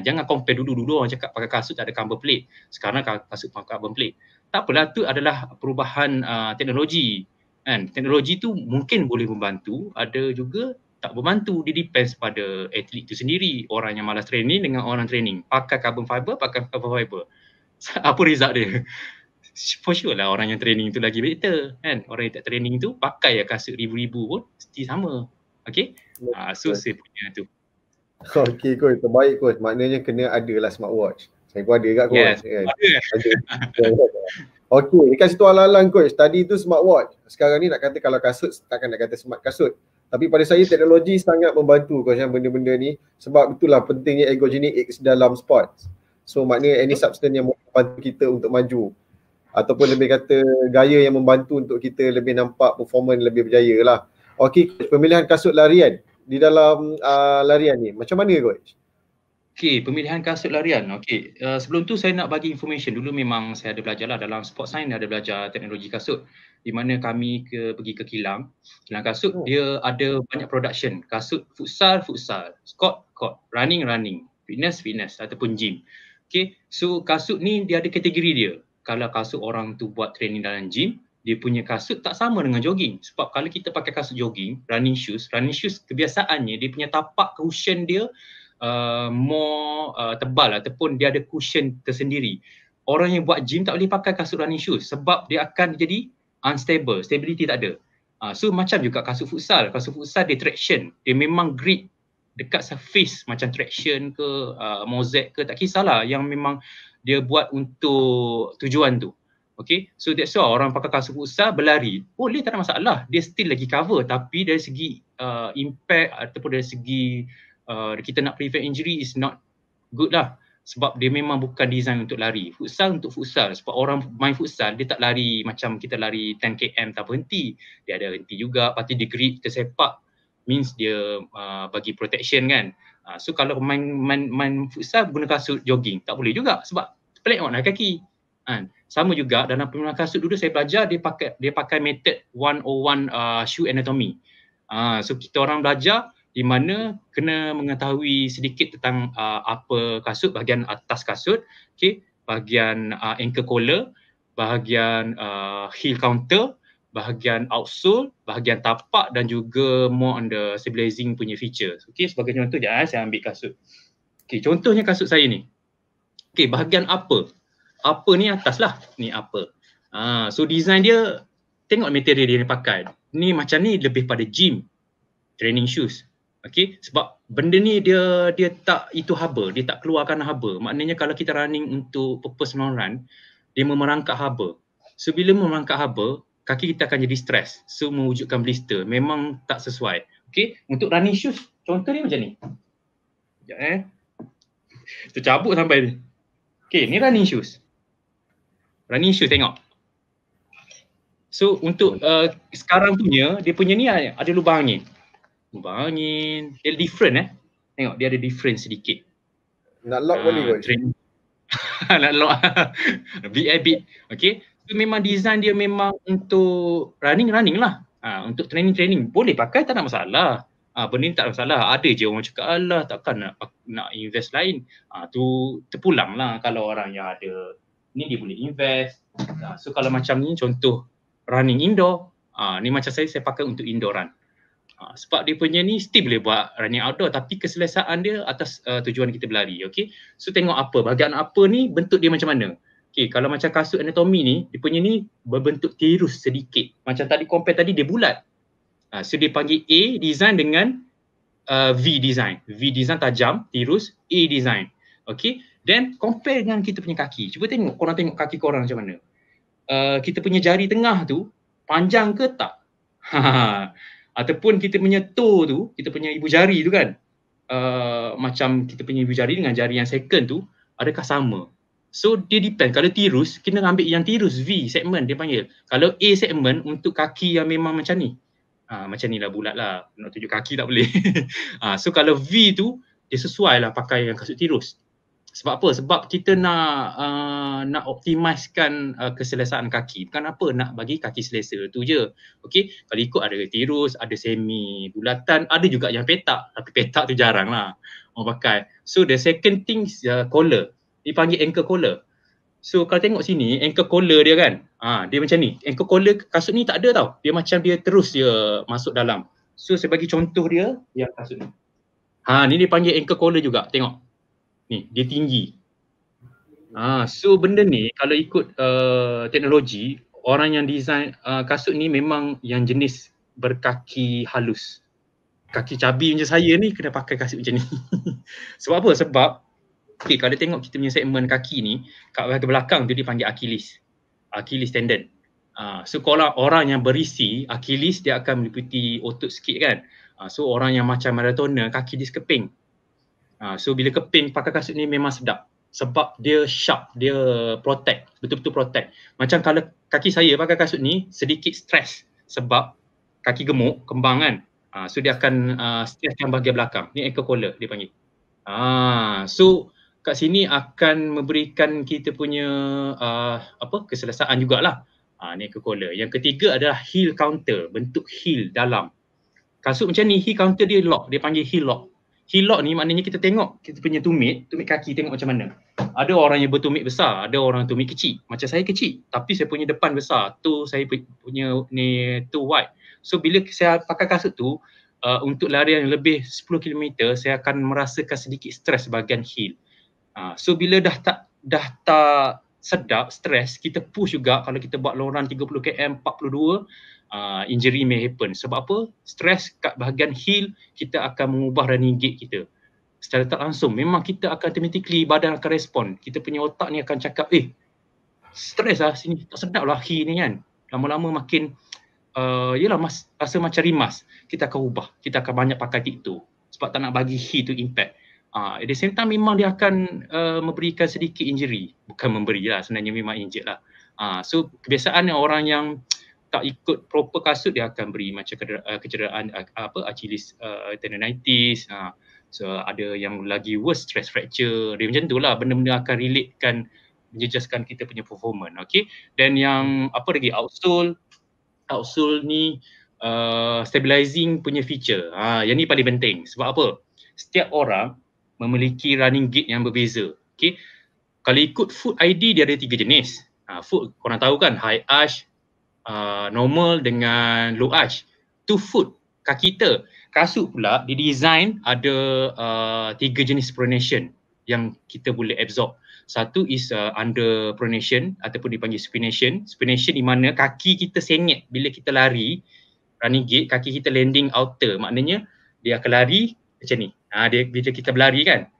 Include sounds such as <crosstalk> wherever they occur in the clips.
Ha, jangan compare dulu-dulu orang cakap pakai kasut ada carbon plate. Sekarang kasut pakai carbon plate. Tak apalah tu adalah perubahan uh, teknologi. Kan? Teknologi tu mungkin boleh membantu, ada juga tak membantu. Dia depends pada atlet tu sendiri. Orang yang malas training dengan orang training. Pakai carbon fiber, pakai carbon fiber. <laughs> Apa result dia? <laughs> For sure lah orang yang training tu lagi better kan. Orang yang tak training tu pakai ya kasut ribu-ribu pun mesti sama. Okay. Yeah, ya, uh, so saya punya tu. Okay coach, terbaik coach. Maknanya kena ada lah smartwatch. Saya pun ada juga coach. Yes. Kan? okay, dekat situ alalan coach. Tadi tu smartwatch. Sekarang ni nak kata kalau kasut, takkan nak kata smart kasut. Tapi pada saya teknologi sangat membantu coach yang benda-benda ni. Sebab itulah pentingnya X dalam sport. So maknanya any substance yang membantu kita untuk maju. Ataupun lebih kata gaya yang membantu untuk kita lebih nampak performance lebih berjaya lah. Okay, pemilihan kasut larian di dalam uh, larian ni? Macam mana coach? Okay, pemilihan kasut larian. Okay, uh, sebelum tu saya nak bagi information. Dulu memang saya ada belajar lah dalam sport science, ada belajar teknologi kasut. Di mana kami ke, pergi ke kilang, kilang kasut, oh. dia ada banyak production. Kasut futsal, futsal. Squat, squat. Running, running. Fitness, fitness. Ataupun gym. Okay, so kasut ni dia ada kategori dia. Kalau kasut orang tu buat training dalam gym, dia punya kasut tak sama dengan jogging sebab kalau kita pakai kasut jogging running shoes running shoes kebiasaannya dia punya tapak cushion dia uh, more uh, tebal ataupun dia ada cushion tersendiri orang yang buat gym tak boleh pakai kasut running shoes sebab dia akan jadi unstable stability tak ada uh, so macam juga kasut futsal kasut futsal dia traction dia memang grip dekat surface macam traction ke uh, mozek ke tak kisahlah yang memang dia buat untuk tujuan tu Okay, so that's why orang pakai kasut futsal berlari. Boleh, tak ada masalah. Dia still lagi cover tapi dari segi uh, impact ataupun dari segi uh, kita nak prevent injury is not good lah. Sebab dia memang bukan design untuk lari. Futsal untuk futsal. Sebab orang main futsal, dia tak lari macam kita lari 10km tak berhenti. Dia ada henti juga. Lepas tu dia grip, kita Means dia uh, bagi protection kan. Uh, so kalau main, main, main futsal, guna kasut jogging. Tak boleh juga sebab pelik orang lah kaki. Uh sama juga dalam penggunaan kasut dulu saya belajar dia pakai dia pakai method 101 uh, shoe anatomy. Uh, so kita orang belajar di mana kena mengetahui sedikit tentang uh, apa kasut bahagian atas kasut, okay? bahagian uh, ankle collar, bahagian uh, heel counter, bahagian outsole, bahagian tapak dan juga more on the stabilizing punya features. Okay, sebagai contoh je eh, saya ambil kasut. Okay, contohnya kasut saya ni. Okay, bahagian apa? apa ni atas lah ni apa uh, so design dia tengok material dia pakai ni macam ni lebih pada gym training shoes okay sebab benda ni dia dia tak itu haba dia tak keluarkan haba maknanya kalau kita running untuk purpose non run dia memerangkap haba so bila memerangkap haba kaki kita akan jadi stress so mewujudkan blister memang tak sesuai okay untuk running shoes contoh dia macam ni sekejap eh tercabut sampai ni Okay, ni running shoes running shoe tengok. So untuk uh, sekarang punya dia punya ni ada lubang angin. Lubang angin dia different eh. Tengok dia ada different sedikit. Nak lock boleh uh, ah, ke? <laughs> Nak lock. <laughs> bit eh bit. Okay. So memang design dia memang untuk running-running lah. Ha, untuk training-training boleh pakai tak ada masalah. Ah benda ni tak ada masalah. Ada je orang cakap alah takkan nak nak invest lain. Ah tu terpulang lah kalau orang yang ada ni dia boleh invest. Uh, so kalau macam ni contoh running indoor, uh, ni macam saya saya pakai untuk indoor run. Uh, sebab dia punya ni still boleh buat running outdoor tapi keselesaan dia atas uh, tujuan kita berlari, okay? So tengok apa bahagian apa ni bentuk dia macam mana. Okay, kalau macam kasut anatomi ni, dia punya ni berbentuk tirus sedikit. Macam tadi compare tadi dia bulat. Uh, so dia panggil A design dengan uh, V design. V design tajam, tirus, A design. okay? Then compare dengan kita punya kaki. Cuba tengok, korang tengok kaki korang macam mana. Uh, kita punya jari tengah tu panjang ke tak? <laughs> Ataupun kita punya toe tu, kita punya ibu jari tu kan. Uh, macam kita punya ibu jari dengan jari yang second tu, adakah sama? So dia depend. Kalau tirus, kita ambil yang tirus V segment dia panggil. Kalau A segment untuk kaki yang memang macam ni. Ha, macam ni lah bulat lah. Nak tunjuk kaki tak boleh. <laughs> ha, so kalau V tu, dia sesuai lah pakai yang kasut tirus sebab apa sebab kita nak uh, nak optimiskan uh, keselesaan kaki bukan apa nak bagi kaki selesa tu je okey kalau ikut ada tirus ada semi bulatan ada juga yang petak tapi petak tu jarang lah orang pakai so the second thing is uh, collar dipanggil ankle collar so kalau tengok sini ankle collar dia kan ha, dia macam ni ankle collar kasut ni tak ada tau dia macam dia terus dia masuk dalam so saya bagi contoh dia yang kasut ni ha ni dipanggil ankle collar juga tengok ni dia tinggi ah so benda ni kalau ikut uh, teknologi orang yang design uh, kasut ni memang yang jenis berkaki halus kaki cabi macam saya ni kena pakai kasut macam ni <laughs> sebab apa sebab okey kalau tengok kita punya segmen kaki ni kat bahagian belakang tu dipanggil achilles achilles tendon ah so kalau orang yang berisi achilles dia akan meliputi otot sikit kan ah, so orang yang macam maratoner kaki dia sekeping Ha, so bila keping pakai kasut ni memang sedap sebab dia sharp, dia protect, betul-betul protect. Macam kalau kaki saya pakai kasut ni sedikit stress sebab kaki gemuk, kembang kan. Ah so dia akan uh, ha, stresskan bahagian belakang. Ni ankle collar dia panggil. Ah so kat sini akan memberikan kita punya uh, apa keselesaan jugalah. Ah ni ankle collar. Yang ketiga adalah heel counter, bentuk heel dalam. Kasut macam ni heel counter dia lock, dia panggil heel lock hilok ni maknanya kita tengok kita punya tumit, tumit kaki tengok macam mana. Ada orang yang bertumit besar, ada orang tumit kecil. Macam saya kecil, tapi saya punya depan besar. Tu saya punya ni tu wide. So bila saya pakai kasut tu, uh, untuk larian yang lebih 10 km, saya akan merasakan sedikit stres bahagian heel. Uh, so bila dah tak dah tak sedap stres, kita push juga kalau kita buat loran 30 km, 42 uh, injury may happen. Sebab apa? Stress kat bahagian heel kita akan mengubah running gait kita. Secara tak langsung memang kita akan automatically badan akan respon. Kita punya otak ni akan cakap eh stress lah sini tak sedap lah heel ni kan. Lama-lama makin uh, ah, yelah mas, rasa macam rimas. Kita akan ubah. Kita akan banyak pakai kick tu. Sebab tak nak bagi heel tu impact. Uh, at the same time memang dia akan uh, memberikan sedikit injury. Bukan memberi lah sebenarnya memang injet lah. Uh, so kebiasaan orang yang tak ikut proper kasut dia akan beri macam eh, kecederaan eh, apa Achilles uh, eh, tendonitis ha. so ada yang lagi worse stress fracture dia macam itulah benda-benda akan relate kan menjejaskan kita punya performance Okay, dan yang apa lagi outsole outsole ni uh, stabilizing punya feature ha yang ni paling penting sebab apa setiap orang memiliki running gait yang berbeza Okay, kalau ikut food ID dia ada tiga jenis ha, food korang tahu kan high ash uh, normal dengan low arch two foot kaki kita kasut pula di design ada uh, tiga jenis pronation yang kita boleh absorb satu is uh, under pronation ataupun dipanggil supination supination di mana kaki kita sengit bila kita lari running gait kaki kita landing outer maknanya dia akan lari macam ni ha, dia, bila kita berlari kan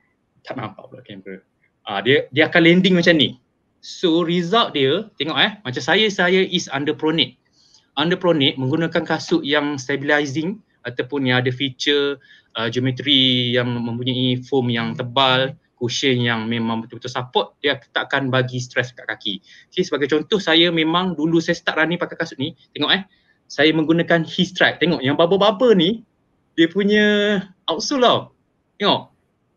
tak nampak pula kamera ha, dia, dia akan landing macam ni So result dia, tengok eh, macam saya, saya is underpronate. Underpronate menggunakan kasut yang stabilizing ataupun yang ada feature uh, geometri yang mempunyai foam yang tebal, cushion yang memang betul-betul support, dia takkan bagi stress kat kaki. Okay, sebagai contoh, saya memang dulu saya start running pakai kasut ni, tengok eh, saya menggunakan heat strike. Tengok yang bubble-bubble ni, dia punya outsole tau. Tengok,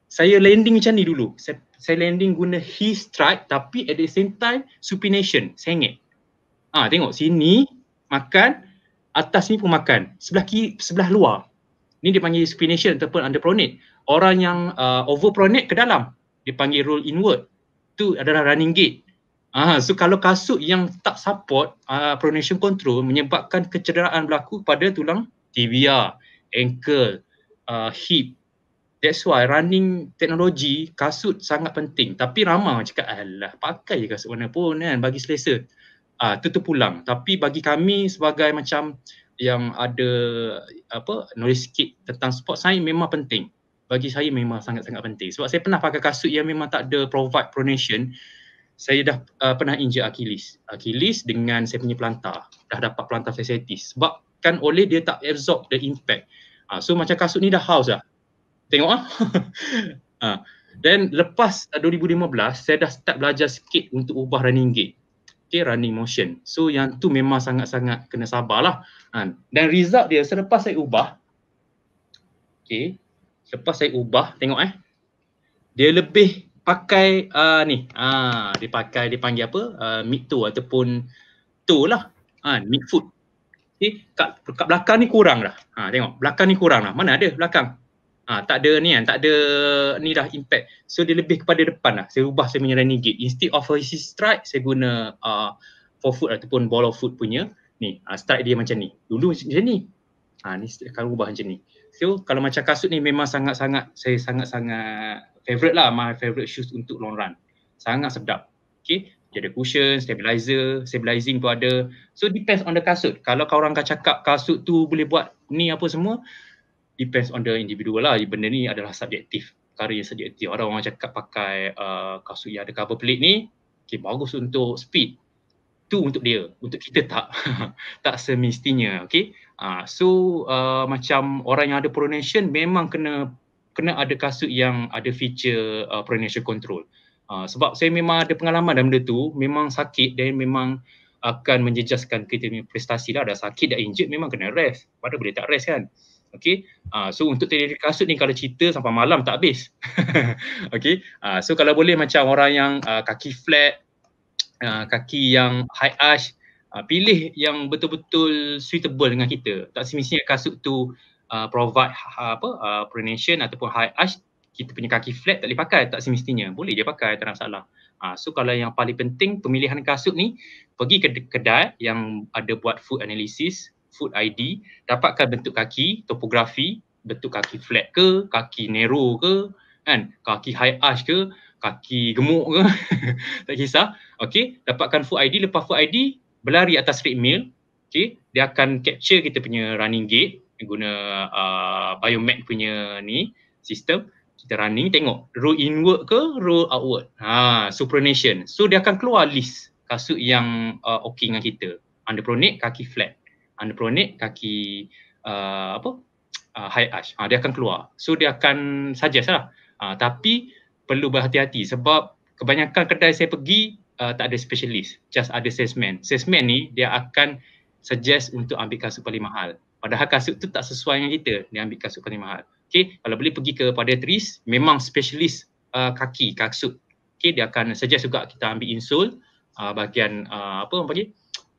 saya landing macam ni dulu. Saya saya landing guna he strike tapi at the same time supination, sengit. Ah ha, tengok sini makan, atas ni pun makan. Sebelah kiri, sebelah luar. Ni dipanggil supination ataupun underpronate. Orang yang uh, overpronate ke dalam dipanggil roll inward. itu adalah running gait. Ah so kalau kasut yang tak support uh, pronation control menyebabkan kecederaan berlaku pada tulang tibia, ankle, uh, hip That's why running teknologi kasut sangat penting. Tapi ramai orang cakap alah pakai je kasut mana pun kan bagi selesa. Ah uh, tu pulang. Tapi bagi kami sebagai macam yang ada apa knowledge sikit tentang sport saya memang penting. Bagi saya memang sangat-sangat penting. Sebab saya pernah pakai kasut yang memang tak ada provide pronation. Saya dah uh, pernah injek Achilles. Achilles dengan saya punya pelantar. Dah dapat pelantar fasciitis. Sebab kan oleh dia tak absorb the impact. Uh, so macam kasut ni dah house lah tengok ah. ha. <laughs> Then lepas 2015, saya dah start belajar sikit untuk ubah running gait. Okay, running motion. So yang tu memang sangat-sangat kena sabarlah. Ha. Dan result dia selepas saya ubah, okay, selepas saya ubah, tengok eh. Dia lebih pakai uh, ni, ha, dia pakai, dia panggil apa, uh, mid toe ataupun toe lah. Ha, meat foot. Okay, kat, kat belakang ni kurang lah. Ha, tengok, belakang ni kurang lah. Mana ada belakang? ha, tak ada ni kan, tak ada ni dah impact. So dia lebih kepada depan lah. Saya ubah saya punya running gate. Instead of a strike, saya guna uh, four foot ataupun ball of foot punya. Ni, uh, strike dia macam ni. Dulu macam ni. Ha, ni kalau ubah macam ni. So kalau macam kasut ni memang sangat-sangat, saya sangat-sangat favourite lah. My favourite shoes untuk long run. Sangat sedap. Okay. Dia ada cushion, stabilizer, stabilizing pun ada. So depends on the kasut. Kalau kau orang akan cakap kasut tu boleh buat ni apa semua, depends on the individual lah. Benda ni adalah subjektif. Perkara yang subjektif. Ada orang cakap pakai uh, kasut yang ada cover plate ni, okay, bagus untuk speed. Tu untuk dia. Untuk kita tak. <laughs> tak semestinya. Okay. Uh, so uh, macam orang yang ada pronation memang kena kena ada kasut yang ada feature uh, pronation control. Uh, sebab saya memang ada pengalaman dalam benda tu, memang sakit dan memang akan menjejaskan kita punya prestasi lah. Dah sakit, dah injured, memang kena rest. Padahal boleh tak rest kan? Uh, Okay. Uh, so untuk teori kasut ni kalau cerita sampai malam tak habis. <laughs> okay. Uh, so kalau boleh macam orang yang uh, kaki flat, uh, kaki yang high arch, uh, pilih yang betul-betul suitable dengan kita. Tak semestinya kasut tu uh, provide uh, apa uh, pronation ataupun high arch, kita punya kaki flat tak boleh pakai. Tak semestinya. Boleh je pakai, tak ada masalah. Uh, so kalau yang paling penting pemilihan kasut ni, pergi ke kedai yang ada buat food analysis, Food ID, dapatkan bentuk kaki, topografi, bentuk kaki flat ke, kaki narrow ke, kan, kaki high arch ke, kaki gemuk ke, <laughs> tak kisah. Okay, dapatkan food ID, lepas food ID, berlari atas treadmill, okay, dia akan capture kita punya running gate guna uh, biomat punya ni, sistem, kita running, tengok, roll inward ke, roll outward, ha, supranation. So, dia akan keluar list kasut yang uh, okay dengan kita. Underpronate, kaki flat underpronate kaki uh, apa uh, high arch uh, dia akan keluar so dia akan suggest lah uh, tapi perlu berhati-hati sebab kebanyakan kedai saya pergi uh, tak ada specialist just ada salesman salesman ni dia akan suggest untuk ambil kasut paling mahal padahal kasut tu tak sesuai dengan kita dia ambil kasut paling mahal okey kalau boleh pergi ke podiatrist memang specialist uh, kaki kasut okey dia akan suggest juga kita ambil insole uh, bahagian uh, apa orang panggil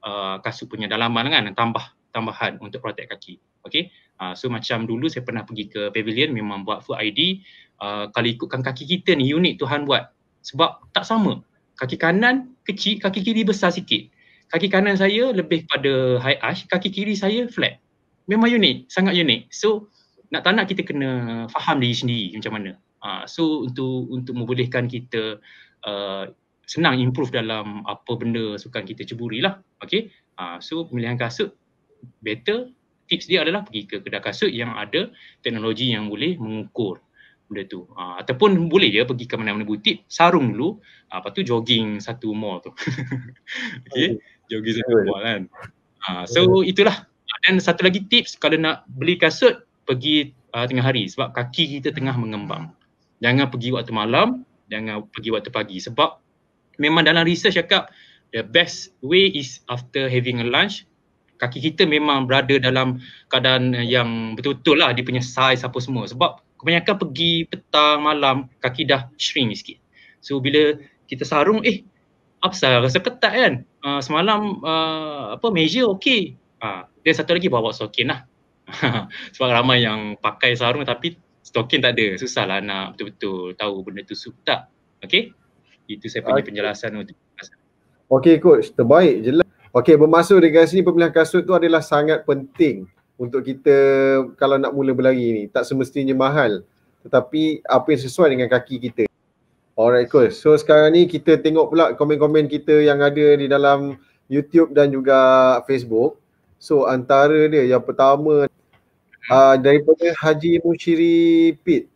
Uh, kasut punya dalaman kan tambah tambahan untuk protect kaki Okay, uh, so macam dulu saya pernah pergi ke pavilion memang buat full ID uh, kalau ikutkan kaki kita ni unit Tuhan buat sebab tak sama kaki kanan kecil kaki kiri besar sikit kaki kanan saya lebih pada high arch kaki kiri saya flat memang unik sangat unik so nak tak nak kita kena faham diri sendiri macam mana uh, so untuk untuk membolehkan kita uh, senang improve dalam apa benda sukan kita ceburi lah. Okay. Uh, ah, so pemilihan kasut better tips dia adalah pergi ke kedai kasut yang ada teknologi yang boleh mengukur benda tu. Ha, ataupun boleh je pergi ke mana-mana butik, sarung dulu, ha, lepas tu jogging satu mall tu. <laughs> okay. Jogging satu mall kan. Ha, so itulah. Dan satu lagi tips kalau nak beli kasut, pergi uh, tengah hari sebab kaki kita tengah mengembang. Jangan pergi waktu malam, jangan pergi waktu pagi sebab memang dalam research cakap the best way is after having a lunch kaki kita memang berada dalam keadaan yang betul-betul lah dia punya size apa semua sebab kebanyakan pergi petang malam kaki dah shrink sikit so bila kita sarung eh apa sah rasa ketat kan uh, semalam uh, apa meja okey uh, dia satu lagi bawa stokin lah <laughs> sebab ramai yang pakai sarung tapi stokin tak ada susah lah nak betul-betul tahu benda tu suka tak okey itu saya punya okay. penjelasan untuk Okey coach, terbaik jelas. Okey, bermaksud dengan sini pemilihan kasut tu adalah sangat penting untuk kita kalau nak mula berlari ni. Tak semestinya mahal tetapi apa yang sesuai dengan kaki kita. Alright coach. So sekarang ni kita tengok pula komen-komen kita yang ada di dalam YouTube dan juga Facebook. So antara dia yang pertama uh, daripada Haji Mushiri Pit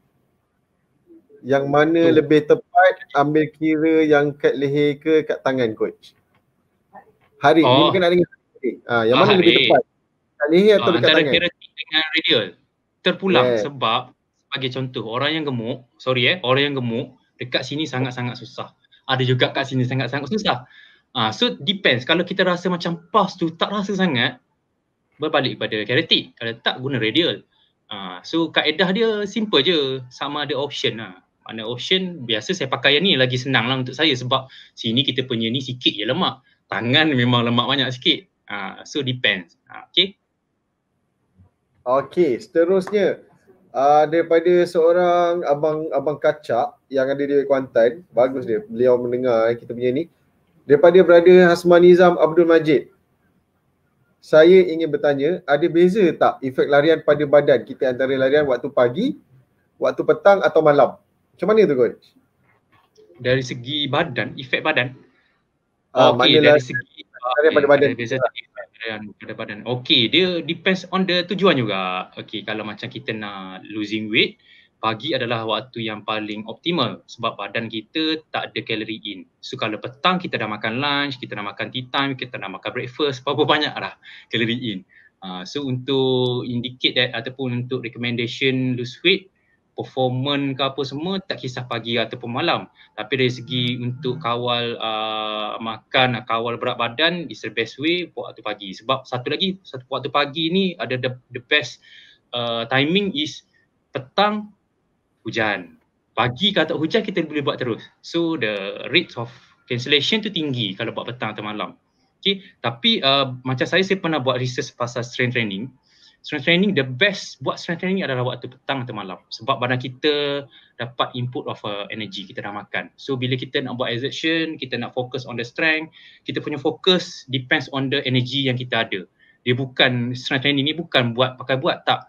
yang mana hmm. lebih tepat ambil kira yang kat leher ke kat tangan coach? Hari oh. ni mungkin nak dengar. Ha, yang ah, mana ah, lebih tepat? Kat leher atau ah, dekat tangan? Antara kira dengan radial. Terpulang yeah. sebab sebagai contoh orang yang gemuk, sorry eh, orang yang gemuk dekat sini sangat-sangat susah. Ada juga kat sini sangat-sangat susah. ha, so depends. Kalau kita rasa macam pas tu tak rasa sangat, berbalik kepada keratik. Kalau tak guna radial. ha, so kaedah dia simple je. Sama ada option lah makna ocean biasa saya pakai yang ni lagi senang lah untuk saya sebab sini kita punya ni sikit je lemak tangan memang lemak banyak sikit uh, so depends uh, ha, okay okay seterusnya uh, daripada seorang abang abang kacak yang ada di Kuantan bagus dia beliau mendengar eh, kita punya ni daripada berada Hasman Nizam Abdul Majid saya ingin bertanya, ada beza tak efek larian pada badan kita antara larian waktu pagi, waktu petang atau malam? Macam mana tu coach? Dari segi badan, efek badan. Uh, ah, okay, lah dari segi daripada okay, badan. Daripada daripada badan. Daripada badan. Okay, dia depends on the tujuan juga. Okay, kalau macam kita nak losing weight, pagi adalah waktu yang paling optimal sebab badan kita tak ada kalori in. So kalau petang kita dah makan lunch, kita dah makan tea time, kita dah makan breakfast, apa-apa banyak lah kalori in. Uh, so untuk indicate that ataupun untuk recommendation lose weight, performance ke apa semua tak kisah pagi ataupun malam tapi dari segi untuk kawal uh, makan kawal berat badan is the best way waktu pagi sebab satu lagi satu waktu pagi ni ada the, the best uh, timing is petang hujan pagi kalau tak hujan kita boleh buat terus so the rate of cancellation tu tinggi kalau buat petang atau malam okay tapi uh, macam saya saya pernah buat research pasal strength training strength training the best buat strength training adalah waktu petang atau malam sebab badan kita dapat input of uh, energy kita dah makan so bila kita nak buat exertion kita nak fokus on the strength kita punya fokus depends on the energy yang kita ada dia bukan strength training ni bukan buat pakai buat tak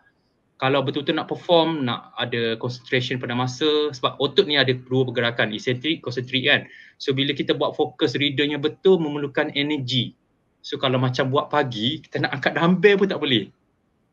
kalau betul-betul nak perform nak ada concentration pada masa sebab otot ni ada dua pergerakan eccentric concentric kan so bila kita buat fokus readernya betul memerlukan energy So kalau macam buat pagi, kita nak angkat dumbbell pun tak boleh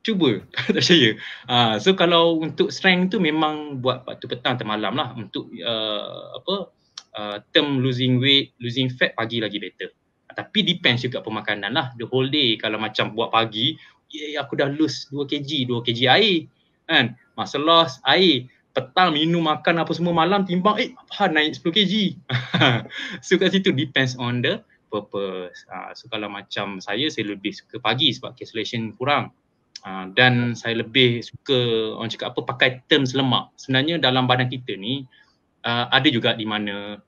cuba <laughs> tak percaya ha, so kalau untuk strength tu memang buat waktu petang atau malam lah untuk uh, apa uh, term losing weight losing fat pagi lagi better tapi depends juga pemakanan lah the whole day kalau macam buat pagi yeah, aku dah lose 2 kg 2 kg air kan masa loss air petang minum makan apa semua malam timbang eh apa naik 10 kg <laughs> so kat situ depends on the purpose ha, so kalau macam saya saya lebih suka pagi sebab cancellation kurang Ha, dan ya. saya lebih suka orang cakap apa pakai term lemak sebenarnya dalam badan kita ni uh, ada juga di mana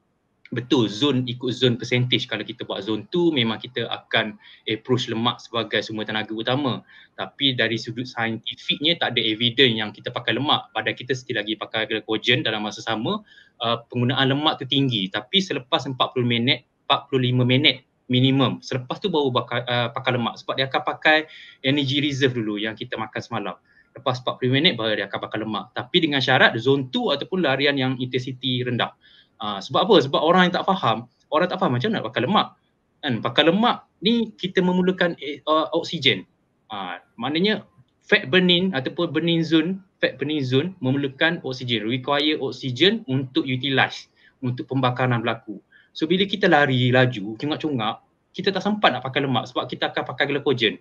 betul zone ikut zone percentage kalau kita buat zone tu memang kita akan approach lemak sebagai sumber tenaga utama tapi dari sudut saintifiknya tak ada evidence yang kita pakai lemak pada kita setiap lagi pakai glycogen dalam masa sama uh, penggunaan lemak tertinggi tapi selepas 40 minit 45 minit minimum. Selepas tu baru bakar, uh, bakar lemak sebab dia akan pakai energy reserve dulu yang kita makan semalam. Lepas 40 minit baru dia akan bakar lemak. Tapi dengan syarat zone tu ataupun larian yang intensity rendah. Uh, sebab apa? Sebab orang yang tak faham, orang tak faham macam mana nak bakar lemak. Kan? pakai lemak ni kita memerlukan eh, uh, oksigen. Uh, maknanya fat burning ataupun burning zone, fat burning zone memerlukan oksigen. Require oksigen untuk utilize, untuk pembakaran berlaku. So bila kita lari laju, congak-congak, kita tak sempat nak pakai lemak sebab kita akan pakai glycogen.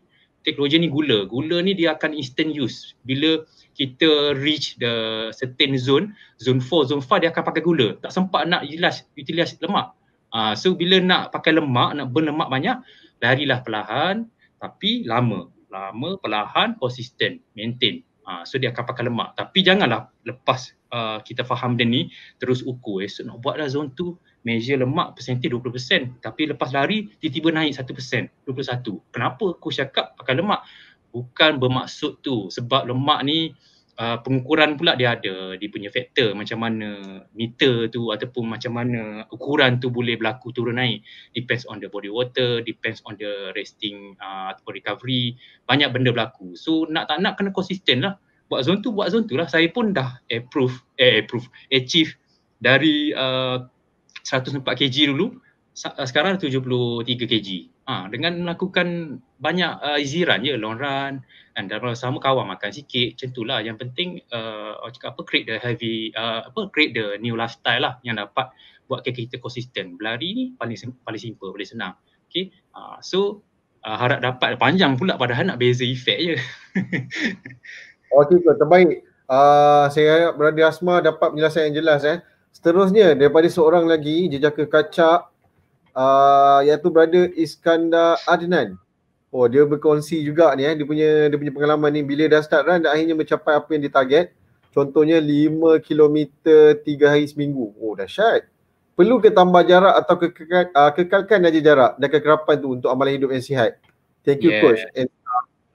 Glycogen ni gula. Gula ni dia akan instant use. Bila kita reach the certain zone, zone 4, zone 5 dia akan pakai gula. Tak sempat nak utilize, utilize lemak. Uh, so bila nak pakai lemak, nak burn lemak banyak, larilah perlahan tapi lama. Lama, perlahan, konsisten, maintain. Uh, so dia akan pakai lemak. Tapi janganlah lepas uh, kita faham benda ni, terus ukur. Esok nak buatlah zone 2, measure lemak persentif 20% tapi lepas lari tiba-tiba naik 1% 21 kenapa aku cakap pakai lemak bukan bermaksud tu sebab lemak ni uh, pengukuran pula dia ada dia punya faktor macam mana meter tu ataupun macam mana ukuran tu boleh berlaku turun naik depends on the body water depends on the resting uh, ataupun recovery banyak benda berlaku so nak tak nak kena konsisten lah buat zone tu buat zone tu lah saya pun dah approve eh approve achieve dari uh, 104 kg dulu ah, sekarang 73 kg. Ha, dengan melakukan banyak uh, easy run je, long run dan dalam sama kawan makan sikit, macam itulah. Yang penting uh, cakap apa create the heavy uh, apa create the new lifestyle lah yang dapat buat kita konsisten. Berlari ni paling paling simple, paling senang. Okay. Uh, so uh, harap dapat panjang pula padahal nak beza efek je. <laughs> Okey, terbaik. Uh, saya harap Brother Asma dapat penjelasan yang jelas eh. Seterusnya daripada seorang lagi jejaka kacak uh, iaitu brother Iskandar Adnan. Oh dia berkongsi juga ni eh dia punya dia punya pengalaman ni bila dah start run dan akhirnya mencapai apa yang ditarget. Contohnya 5 km 3 hari seminggu. Oh dahsyat. Perlu ke tambah jarak atau kekal, uh, kekalkan aja jarak Dan kerapan tu untuk amalan hidup yang sihat? Thank you yeah. coach. And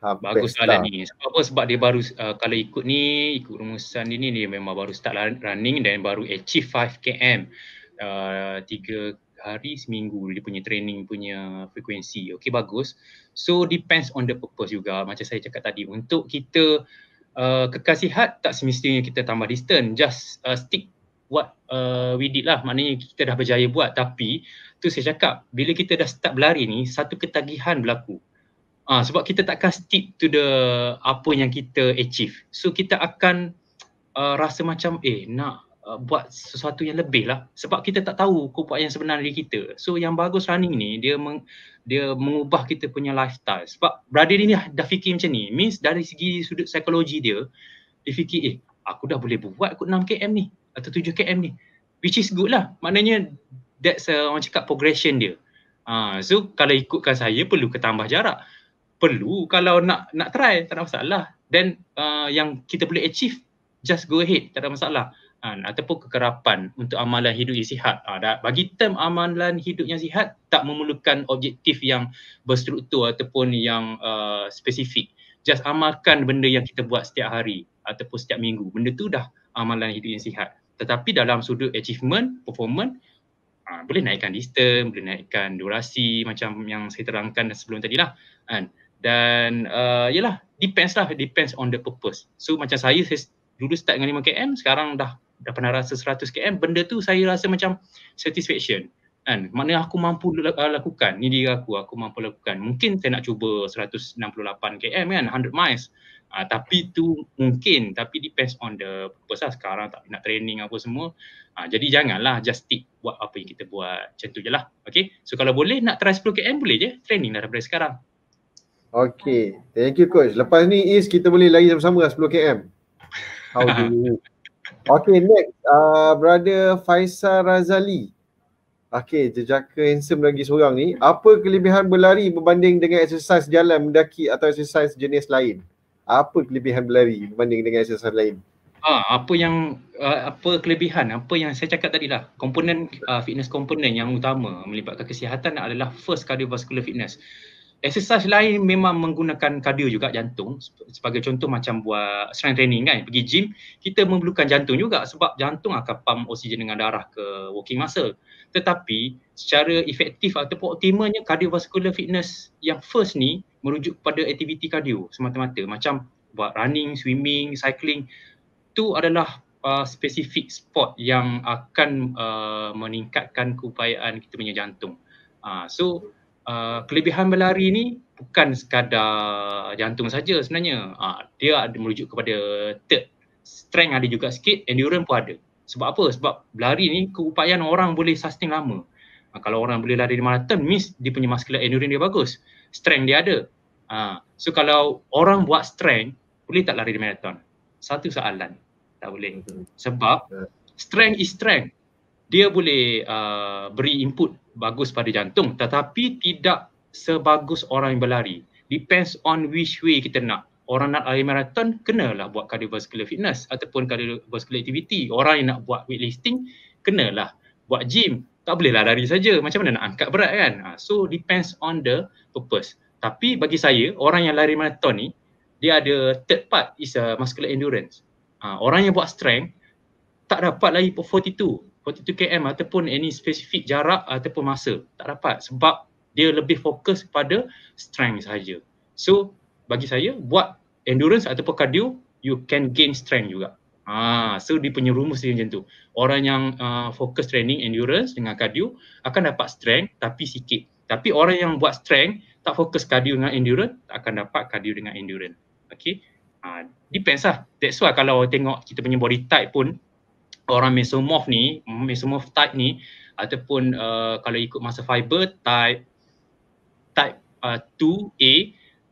Bagus lah ni. Sebab apa? Sebab dia baru uh, kalau ikut ni, ikut rumusan ni, dia memang baru start running dan baru achieve 5km. Uh, tiga hari seminggu dia punya training punya frekuensi. Okay bagus. So depends on the purpose juga. Macam saya cakap tadi, untuk kita uh, kekal sihat tak semestinya kita tambah distance. Just uh, stick what uh, we did lah. Maknanya kita dah berjaya buat tapi tu saya cakap bila kita dah start berlari ni, satu ketagihan berlaku. Ah uh, sebab kita takkan stick to the apa yang kita achieve. So kita akan uh, rasa macam eh nak uh, buat sesuatu yang lebih lah sebab kita tak tahu kuat yang sebenar diri kita. So yang bagus running ni dia meng, dia mengubah kita punya lifestyle. Sebab brother ni ah, dah fikir macam ni. Means dari segi sudut psikologi dia dia fikir eh aku dah boleh buat ikut 6 KM ni atau 7 KM ni. Which is good lah. Maknanya that's uh, orang cakap progression dia. uh, so kalau ikutkan saya perlu ketambah jarak perlu kalau nak nak try tak ada masalah then uh, yang kita boleh achieve just go ahead tak ada masalah ha, ataupun kekerapan untuk amalan hidup yang sihat ha, bagi term amalan hidup yang sihat tak memerlukan objektif yang berstruktur ataupun yang uh, spesifik just amalkan benda yang kita buat setiap hari ataupun setiap minggu benda tu dah amalan hidup yang sihat tetapi dalam sudut achievement performance Ha, boleh naikkan distance, boleh naikkan durasi macam yang saya terangkan sebelum tadi lah. Ha dan uh, yelah depends lah depends on the purpose so macam saya, saya dulu start dengan 5km sekarang dah dah pernah rasa 100km benda tu saya rasa macam satisfaction kan maknanya aku mampu uh, lakukan ni diri aku aku mampu lakukan mungkin saya nak cuba 168km kan 100 miles uh, tapi tu mungkin tapi depends on the purpose lah sekarang tak nak training apa semua uh, jadi janganlah just stick buat apa yang kita buat macam tu je lah okay so kalau boleh nak try 10km boleh je training dah daripada sekarang Okay. Thank you coach. Lepas ni is kita boleh lagi sama-sama lah 10 km. How do you <laughs> Okay next uh, brother Faisal Razali. Okay jejaka handsome lagi seorang ni. Apa kelebihan berlari berbanding dengan exercise jalan mendaki atau exercise jenis lain? Apa kelebihan berlari berbanding dengan exercise lain? Ah, uh, apa yang uh, apa kelebihan apa yang saya cakap tadi lah komponen uh, fitness komponen yang utama melibatkan kesihatan adalah first cardiovascular fitness exercise lain memang menggunakan cardio juga jantung sebagai contoh macam buat strength training kan pergi gym kita memerlukan jantung juga sebab jantung akan pump oksigen dengan darah ke working muscle tetapi secara efektif ataupun optimalnya cardiovascular fitness yang first ni merujuk pada aktiviti cardio semata-mata macam buat running, swimming, cycling tu adalah uh, specific sport yang akan uh, meningkatkan keupayaan kita punya jantung uh, so uh, kelebihan berlari ni bukan sekadar jantung saja sebenarnya. Uh, dia ada merujuk kepada third strength ada juga sikit, endurance pun ada. Sebab apa? Sebab berlari ni keupayaan orang boleh sustain lama. Uh, kalau orang boleh lari di marathon, miss dia punya muscular endurance dia bagus. Strength dia ada. Uh, so kalau orang buat strength, boleh tak lari di marathon? Satu soalan. Tak boleh. Sebab strength is strength dia boleh uh, beri input bagus pada jantung tetapi tidak sebagus orang yang berlari depends on which way kita nak orang nak lari marathon kenalah buat cardiovascular fitness ataupun cardiovascular activity orang yang nak buat weightlifting kenalah buat gym tak bolehlah lari saja macam mana nak angkat berat kan ah, so depends on the purpose tapi bagi saya orang yang lari maraton ni dia ada third part is a uh, muscular endurance ah, orang yang buat strength tak dapat lari 42 42 km ataupun any specific jarak ataupun masa tak dapat sebab dia lebih fokus pada strength saja. So bagi saya buat endurance ataupun cardio you can gain strength juga. Ha, so dia punya rumus dia macam tu. Orang yang uh, fokus training endurance dengan cardio akan dapat strength tapi sikit. Tapi orang yang buat strength tak fokus cardio dengan endurance tak akan dapat cardio dengan endurance. Okay. Ha, depends lah. That's why kalau tengok kita punya body type pun orang mesomorph ni, mm, mesomorph type ni ataupun uh, kalau ikut masa fiber type type uh, 2A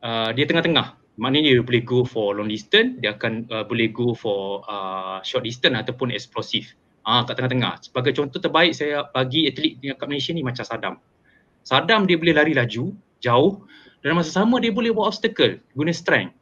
uh, dia tengah-tengah. Maknanya dia boleh go for long distance, dia akan uh, boleh go for uh, short distance ataupun explosive. Ah uh, kat tengah-tengah. Sebagai contoh terbaik saya bagi atlet dekat Malaysia ni macam Saddam. Saddam dia boleh lari laju, jauh dan masa sama dia boleh buat obstacle guna strength.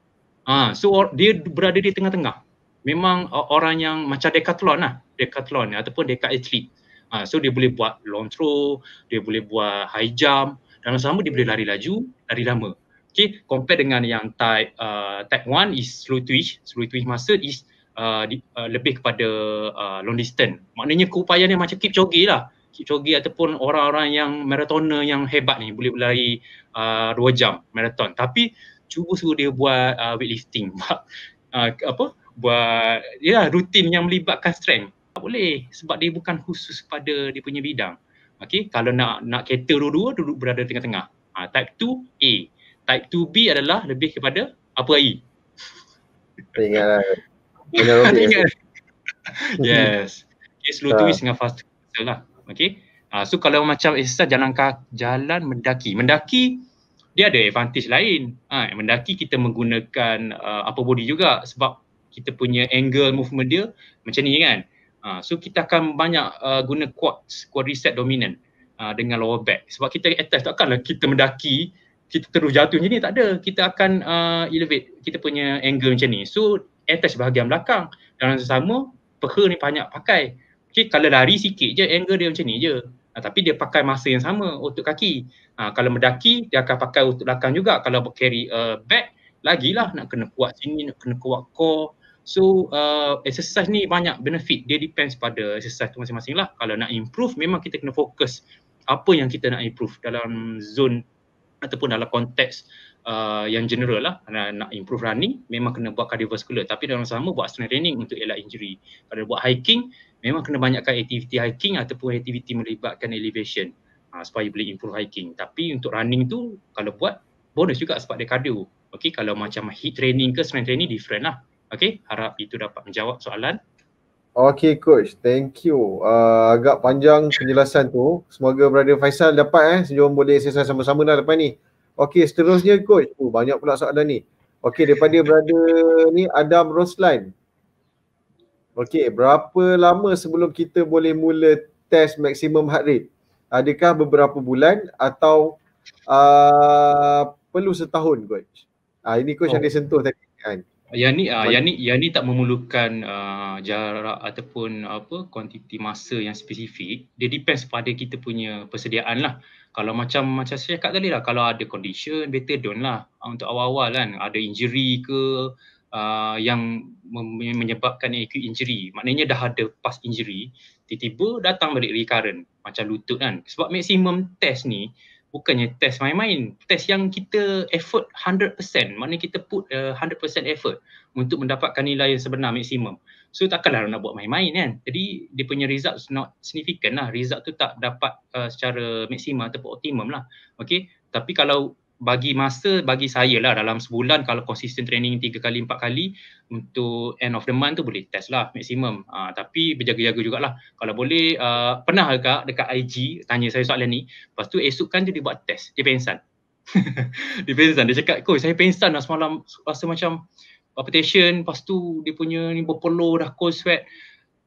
Ah uh, so dia berada di tengah-tengah memang uh, orang yang macam decathlon lah decathlon ataupun decathlete uh, ha, so dia boleh buat long throw dia boleh buat high jump dan sama dia boleh lari laju lari lama okay compare dengan yang type uh, type one is slow twitch slow twitch masa is uh, di, uh, lebih kepada uh, long distance maknanya keupayaan dia macam keep jogging lah keep jogging ataupun orang-orang yang marathoner yang hebat ni boleh lari uh, 2 jam marathon tapi cuba suruh dia buat uh, weightlifting <laughs> uh, apa uh, buat ya rutin yang melibatkan strength tak boleh sebab dia bukan khusus pada dia punya bidang okey kalau nak nak kereta dua-dua duduk berada tengah-tengah ha, type 2 A type 2 B adalah lebih kepada apa lagi ingatlah punya ingat. yes yes slow twist ah. dengan fast twist lah okey Uh, ha, so kalau macam exercise jalan jalan mendaki. Mendaki dia ada advantage lain. Ha, mendaki kita menggunakan uh, apa body juga sebab kita punya angle movement dia macam ni kan uh, so kita akan banyak uh, guna quads quadriceps dominant uh, dengan lower back sebab kita attach takkanlah kita mendaki kita terus jatuh macam ni tak ada kita akan uh, elevate kita punya angle macam ni so attach bahagian belakang dalam sesama peha ni banyak pakai okay, kalau lari sikit je angle dia macam ni je uh, tapi dia pakai masa yang sama untuk kaki uh, kalau mendaki dia akan pakai untuk belakang juga kalau carry uh, back lagilah nak kena kuat sini nak kena kuat core So uh, exercise ni banyak benefit. Dia depends pada exercise tu masing-masing lah. Kalau nak improve memang kita kena fokus apa yang kita nak improve dalam zone ataupun dalam konteks uh, yang general lah. Nak, nak improve running memang kena buat cardiovascular. Tapi dalam sama buat strength training untuk elak injury. Kalau buat hiking memang kena banyakkan aktiviti hiking ataupun aktiviti melibatkan elevation uh, supaya boleh improve hiking. Tapi untuk running tu kalau buat bonus juga sebab dia cardio. Okay kalau macam heat training ke strength training different lah. Okay, harap itu dapat menjawab soalan. Okay coach, thank you. Uh, agak panjang penjelasan tu. Semoga brother Faisal dapat eh. Sejauh boleh selesai sama-sama dah lepas ni. Okay, seterusnya coach. Uh, banyak pula soalan ni. Okay, daripada brother ni Adam Roslan. Okay, berapa lama sebelum kita boleh mula test maksimum heart rate? Adakah beberapa bulan atau uh, perlu setahun coach? Ah uh, ini coach oh. yang dia sentuh tadi kan. Yang ni ah uh, yang ni yang ni tak memerlukan uh, jarak ataupun apa kuantiti masa yang spesifik. Dia depends pada kita punya persediaan lah. Kalau macam macam saya cakap tadi lah kalau ada condition better don't lah ah, untuk awal-awal kan ada injury ke uh, yang menyebabkan acute injury. Maknanya dah ada past injury tiba-tiba datang balik recurrent macam lutut kan. Sebab maximum test ni bukannya test main-main test yang kita effort 100% maknanya kita put uh, 100% effort untuk mendapatkan nilai yang sebenar maksimum so takkanlah nak buat main-main kan jadi dia punya result not significant lah result tu tak dapat uh, secara maksimum ataupun optimum lah okay tapi kalau bagi masa bagi saya lah dalam sebulan kalau consistent training tiga kali empat kali untuk end of the month tu boleh test lah maksimum uh, tapi berjaga-jaga jugalah kalau boleh uh, pernah agak dekat IG tanya saya soalan ni lepas tu esok kan dia, buat test dia pensan <laughs> dia pensan dia cakap kau saya pensan lah semalam rasa macam palpitation lepas tu dia punya ni berpeluh dah cold sweat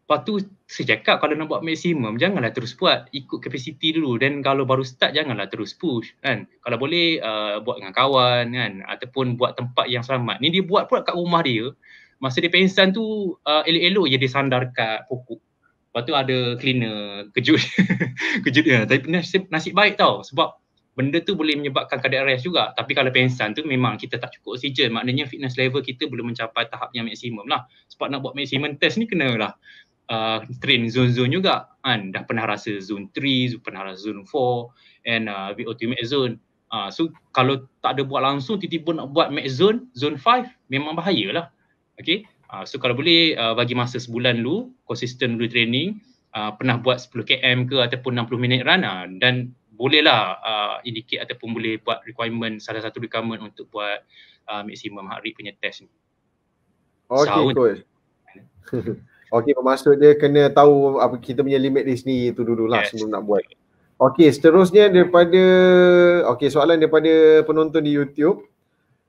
Lepas tu saya cakap kalau nak buat maksimum janganlah terus buat ikut kapasiti dulu dan kalau baru start janganlah terus push kan kalau boleh uh, buat dengan kawan kan ataupun buat tempat yang selamat ni dia buat pula kat rumah dia masa dia pensan tu uh, elok-elok je dia sandar kat pokok lepas tu ada cleaner kejut <laughs> kejut dia ya, tapi nasib, nasib baik tau sebab benda tu boleh menyebabkan cardiac arrest juga tapi kalau pensan tu memang kita tak cukup oksigen maknanya fitness level kita belum mencapai tahap yang maksimum lah sebab nak buat maksimum test ni kena lah uh, train zone-zone juga kan dah pernah rasa zone 3 pernah rasa zone 4 and uh, the ultimate zone uh, so kalau tak ada buat langsung tiba-tiba nak buat max zone zone 5 memang bahayalah okey uh, so kalau boleh uh, bagi masa sebulan dulu konsisten dulu training uh, pernah buat 10 km ke ataupun 60 minit run uh, dan bolehlah uh, indicate ataupun boleh buat requirement salah satu requirement untuk buat uh, maximum heart rate punya test ni okey so, coach <laughs> Okey, maksud dia kena tahu apa kita punya limit di sini itu dululah yes. sebelum nak buat. Okey, seterusnya daripada okey, soalan daripada penonton di YouTube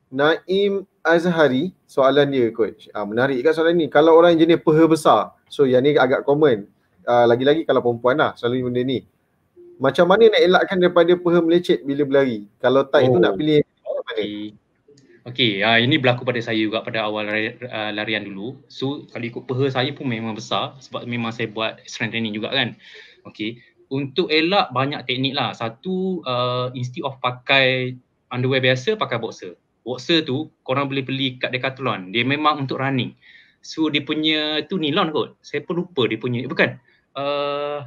Naim Azhari, soalan dia coach. Ah menarik kan soalan ni. Kalau orang jenis peha besar. So yang ni agak common. Ah lagi-lagi kalau perempuan lah selalu benda ni. Macam mana nak elakkan daripada peha melecet bila berlari? Kalau tak oh. itu nak oh. pilih mana? Okay. Okay, uh, ah, ini berlaku pada saya juga pada awal lari, uh, larian dulu. So, kalau ikut peha saya pun memang besar sebab memang saya buat strength training juga kan. Okay, untuk elak banyak teknik lah. Satu, uh, instead of pakai underwear biasa, pakai boxer. Boxer tu korang boleh beli kat Decathlon. Dia memang untuk running. So, dia punya tu nilon kot. Saya pun lupa dia punya. Bukan. Uh,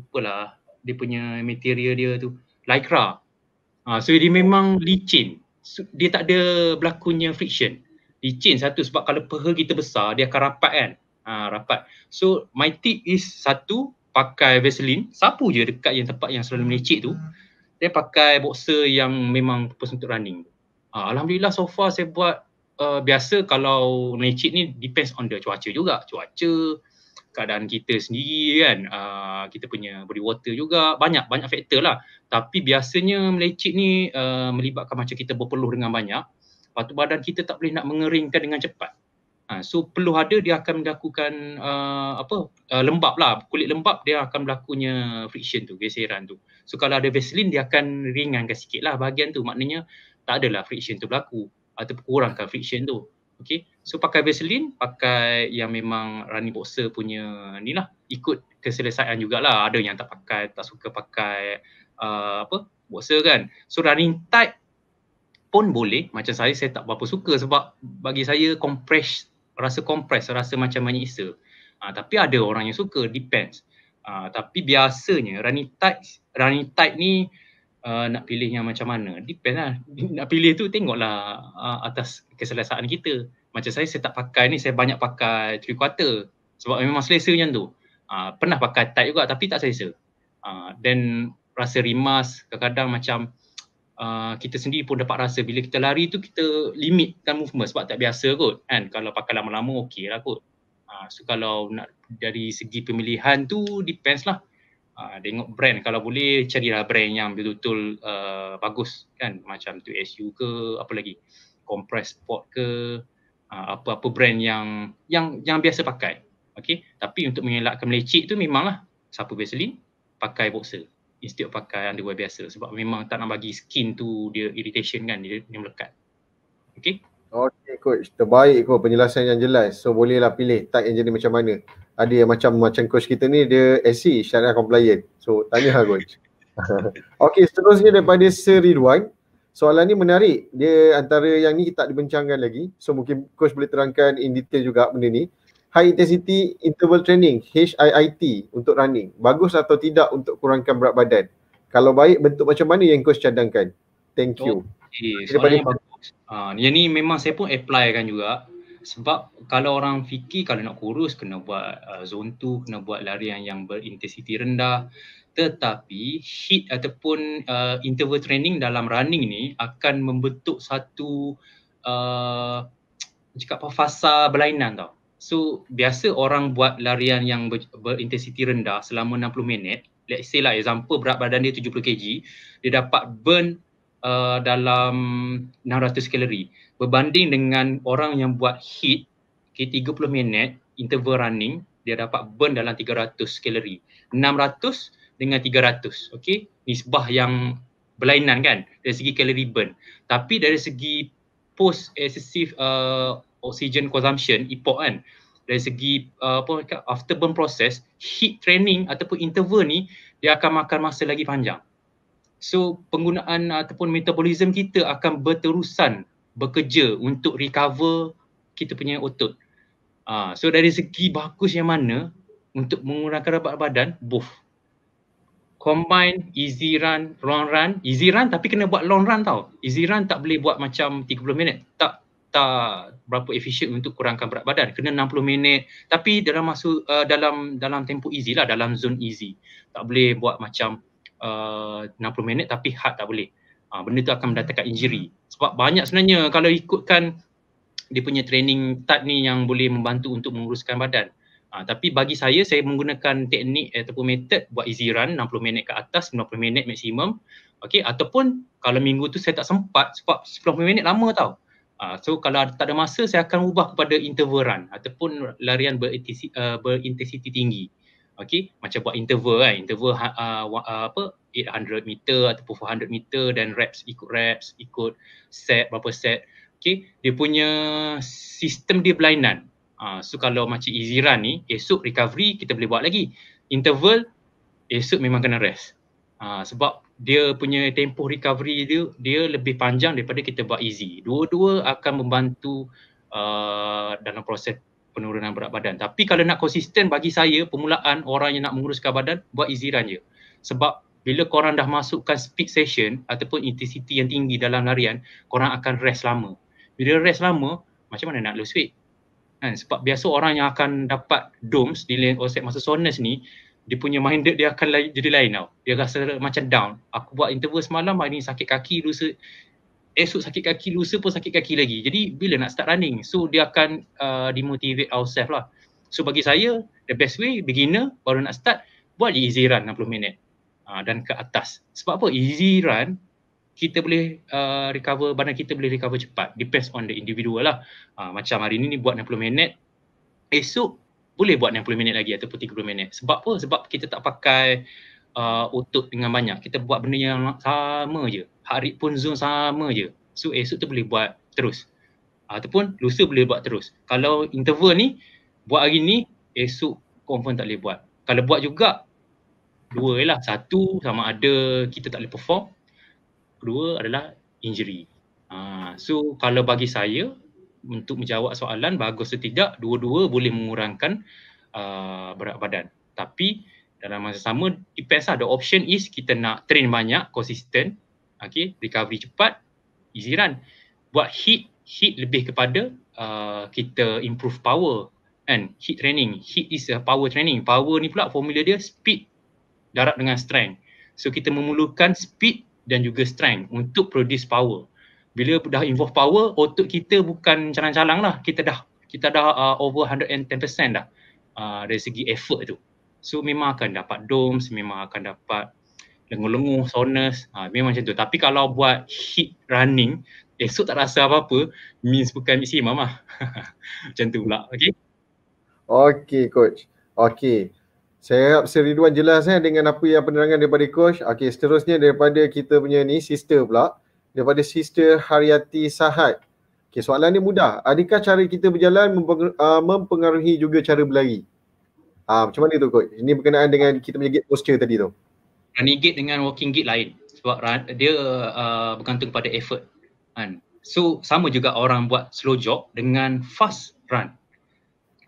lupalah dia punya material dia tu. Lycra. Uh, so, dia memang licin dia tak ada berlakunya friction di satu sebab kalau peha kita besar dia akan rapat kan ha, rapat so my tip is satu pakai vaseline sapu je dekat yang tempat yang selalu menecik tu dia pakai boxer yang memang purpose untuk running ha, Alhamdulillah so far saya buat uh, biasa kalau menecik ni depends on the cuaca juga cuaca keadaan kita sendiri kan uh, kita punya body water juga banyak banyak faktor lah tapi biasanya melecit ni uh, melibatkan macam kita berpeluh dengan banyak lepas badan kita tak boleh nak mengeringkan dengan cepat uh, so peluh ada dia akan melakukan uh, apa uh, lembab lah kulit lembab dia akan berlakunya friction tu geseran tu so kalau ada vaseline dia akan ringankan sikit lah bahagian tu maknanya tak adalah friction tu berlaku atau kurangkan friction tu Okay. So pakai Vaseline, pakai yang memang running boxer punya ni lah. Ikut keselesaan jugalah. Ada yang tak pakai, tak suka pakai uh, apa boxer kan. So running tight pun boleh. Macam saya, saya tak berapa suka sebab bagi saya compress, rasa compress, rasa macam menyiksa. Uh, tapi ada orang yang suka, depends. Uh, tapi biasanya running tight, running tight ni uh, nak pilih yang macam mana depend lah <laughs> nak pilih tu tengoklah uh, atas keselesaan kita macam saya saya tak pakai ni saya banyak pakai three quarter sebab memang selesa macam tu uh, pernah pakai tight juga tapi tak selesa dan uh, rasa rimas kadang-kadang macam uh, kita sendiri pun dapat rasa bila kita lari tu kita limitkan movement sebab tak biasa kot kan kalau pakai lama-lama okey lah kot uh, so kalau nak dari segi pemilihan tu depends lah Ah, tengok brand kalau boleh carilah brand yang betul-betul uh, bagus kan macam tu SU ke apa lagi compressed port ke uh, apa-apa brand yang yang yang biasa pakai okey tapi untuk mengelakkan melecit tu memanglah siapa Vaseline pakai boxer instead of pakai underwear biasa sebab memang tak nak bagi skin tu dia irritation kan dia, dia melekat okey Okey coach, terbaik kot penjelasan yang jelas. So bolehlah pilih tag yang jadi macam mana ada yang macam macam coach kita ni dia SE syariah compliant. So tanya lah coach. <laughs> okay seterusnya daripada Seri Ridwan. Soalan ni menarik. Dia antara yang ni tak dibincangkan lagi. So mungkin coach boleh terangkan in detail juga benda ni. High intensity interval training HIIT untuk running. Bagus atau tidak untuk kurangkan berat badan? Kalau baik bentuk macam mana yang coach cadangkan? Thank you. Okay, soalan ni bagus. Ha, yang ni memang saya pun apply kan juga sebab kalau orang fikir kalau nak kurus kena buat uh, zone 2 kena buat larian yang berintensiti rendah tetapi hit ataupun uh, interval training dalam running ni akan membentuk satu uh, <tsk> cakap apa fasa berlainan tau so biasa orang buat larian yang ber, berintensiti rendah selama 60 minit let's say lah example berat badan dia 70 kg dia dapat burn uh, dalam 600 kalori berbanding dengan orang yang buat HIIT okay, 30 minit interval running dia dapat burn dalam 300 kalori 600 dengan 300 okay nisbah yang berlainan kan dari segi kalori burn tapi dari segi post excessive uh, oxygen consumption epoch kan dari segi uh, apa after burn process heat training ataupun interval ni dia akan makan masa lagi panjang so penggunaan ataupun metabolism kita akan berterusan bekerja untuk recover kita punya otot. Uh, so dari segi bagus yang mana untuk mengurangkan rabat badan, both. Combine easy run, long run. Easy run tapi kena buat long run tau. Easy run tak boleh buat macam 30 minit. Tak tak berapa efisien untuk kurangkan berat badan. Kena 60 minit tapi dalam masa uh, dalam dalam tempo easy lah, dalam zone easy. Tak boleh buat macam uh, 60 minit tapi hard tak boleh uh, benda tu akan mendatangkan injury sebab banyak sebenarnya kalau ikutkan dia punya training tat ni yang boleh membantu untuk menguruskan badan uh, tapi bagi saya saya menggunakan teknik ataupun method buat easy run 60 minit ke atas 90 minit maksimum okey ataupun kalau minggu tu saya tak sempat sebab 10 minit lama tau uh, so kalau tak ada masa saya akan ubah kepada interval run ataupun larian berintensiti, uh, eh, berintensiti tinggi okey macam buat interval kan interval uh, uh, apa 800 meter ataupun 400 meter dan reps ikut reps, ikut set berapa set. Okey, dia punya sistem dia berlainan. Uh, so kalau macam easy run ni, esok recovery kita boleh buat lagi. Interval, esok memang kena rest. Uh, sebab dia punya tempoh recovery dia, dia lebih panjang daripada kita buat easy. Dua-dua akan membantu uh, dalam proses penurunan berat badan. Tapi kalau nak konsisten bagi saya, permulaan orang yang nak menguruskan badan, buat easy run je. Sebab bila korang dah masukkan speed session ataupun intensity yang tinggi dalam larian, korang akan rest lama. Bila rest lama, macam mana nak lose weight? Kan? Sebab biasa orang yang akan dapat domes di lane offset masa soreness ni, dia punya mind dia akan lay, jadi lain tau. Dia rasa macam down. Aku buat interval semalam, hari ni sakit kaki, lusa esok sakit kaki, lusa pun sakit kaki lagi. Jadi bila nak start running? So dia akan uh, demotivate ourselves lah. So bagi saya, the best way, beginner, baru nak start, buat je easy run 60 minit. Ah, dan ke atas. Sebab apa? Easy run kita boleh uh, recover badan kita boleh recover cepat. Depends on the individual lah. Uh, macam hari ni ni buat 60 minit, esok boleh buat 60 minit lagi ataupun 30 minit. Sebab apa? Sebab kita tak pakai uh, otot dengan banyak. Kita buat benda yang sama je. Hari pun zone sama je. So esok tu boleh buat terus. Ataupun lusa boleh buat terus. Kalau interval ni buat hari ni, esok confirm tak boleh buat. Kalau buat juga, dua lah. Satu sama ada kita tak boleh perform. Kedua adalah injury. Ha, so kalau bagi saya untuk menjawab soalan bagus atau tidak dua-dua boleh mengurangkan uh, berat badan. Tapi dalam masa sama depends lah the option is kita nak train banyak konsisten okay recovery cepat easy run buat hit hit lebih kepada uh, kita improve power and hit training hit is a power training power ni pula formula dia speed darab dengan strength. So kita memerlukan speed dan juga strength untuk produce power. Bila dah involve power, otot kita bukan calang-calang lah. Kita dah kita dah uh, over 110% dah uh, dari segi effort tu. So memang akan dapat domes, memang akan dapat lenguh-lenguh, soreness, uh, memang macam tu. Tapi kalau buat hit running, esok tak rasa apa-apa, means bukan maksimum lah. <laughs> macam tu pula, okay? Okay coach, okay. Saya harap Seriduan jelas eh dengan apa yang penerangan daripada coach. Okey, seterusnya daripada kita punya ni sister pula daripada sister Haryati Sahad. Okey, soalan ni mudah. Adakah cara kita berjalan uh, mempengaruhi juga cara berlari? Ah, macam mana tu coach? Ini berkenaan dengan kita punya gait posture tadi tu. Running gait dengan walking gait lain. Sebab dia uh, bergantung pada effort. Kan? So, sama juga orang buat slow jog dengan fast run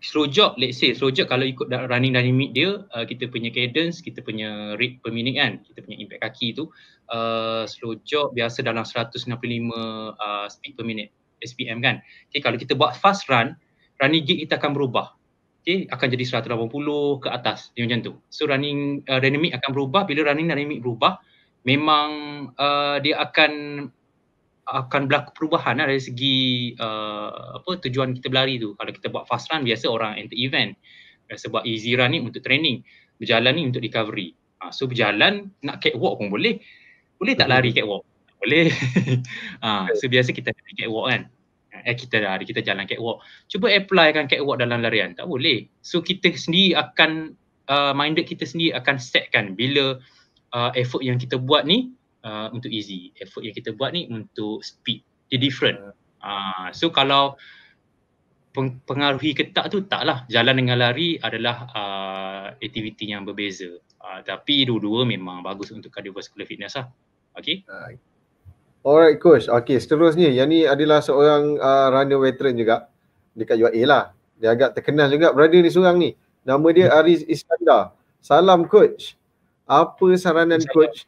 slow jog let's say slow jog kalau ikut running dynamic dia uh, kita punya cadence kita punya rate per minute kan kita punya impact kaki tu uh, slow jog biasa dalam 165 uh, speed per minute SPM kan okay, kalau kita buat fast run running gait kita akan berubah okay, akan jadi 180 ke atas dia macam tu so running uh, dynamic akan berubah bila running dynamic berubah memang uh, dia akan akan berlaku perubahan lah dari segi uh, apa tujuan kita berlari tu. Kalau kita buat fast run biasa orang enter event. Biasa buat easy run ni untuk training. Berjalan ni untuk recovery. Uh, so berjalan nak catwalk pun boleh. Boleh tak lari catwalk? Boleh. <laughs> ha, so biasa kita lari catwalk kan. Eh kita lari, kita jalan catwalk. Cuba applykan catwalk dalam larian. Tak boleh. So kita sendiri akan uh, minded kita sendiri akan setkan bila uh, effort yang kita buat ni Uh, untuk easy. Effort yang kita buat ni untuk speed. Dia different. Uh, so kalau pengaruhi ketak tu taklah. Jalan dengan lari adalah uh, aktiviti yang berbeza. Uh, tapi dua-dua memang bagus untuk cardiovascular fitness lah. Okay. Alright coach. Okay seterusnya yang ni adalah seorang uh, runner veteran juga dekat UAE lah. Dia agak terkenal juga Berada di seorang ni. Nama dia hmm. Aris Iskandar. Salam coach apa saranan Saya coach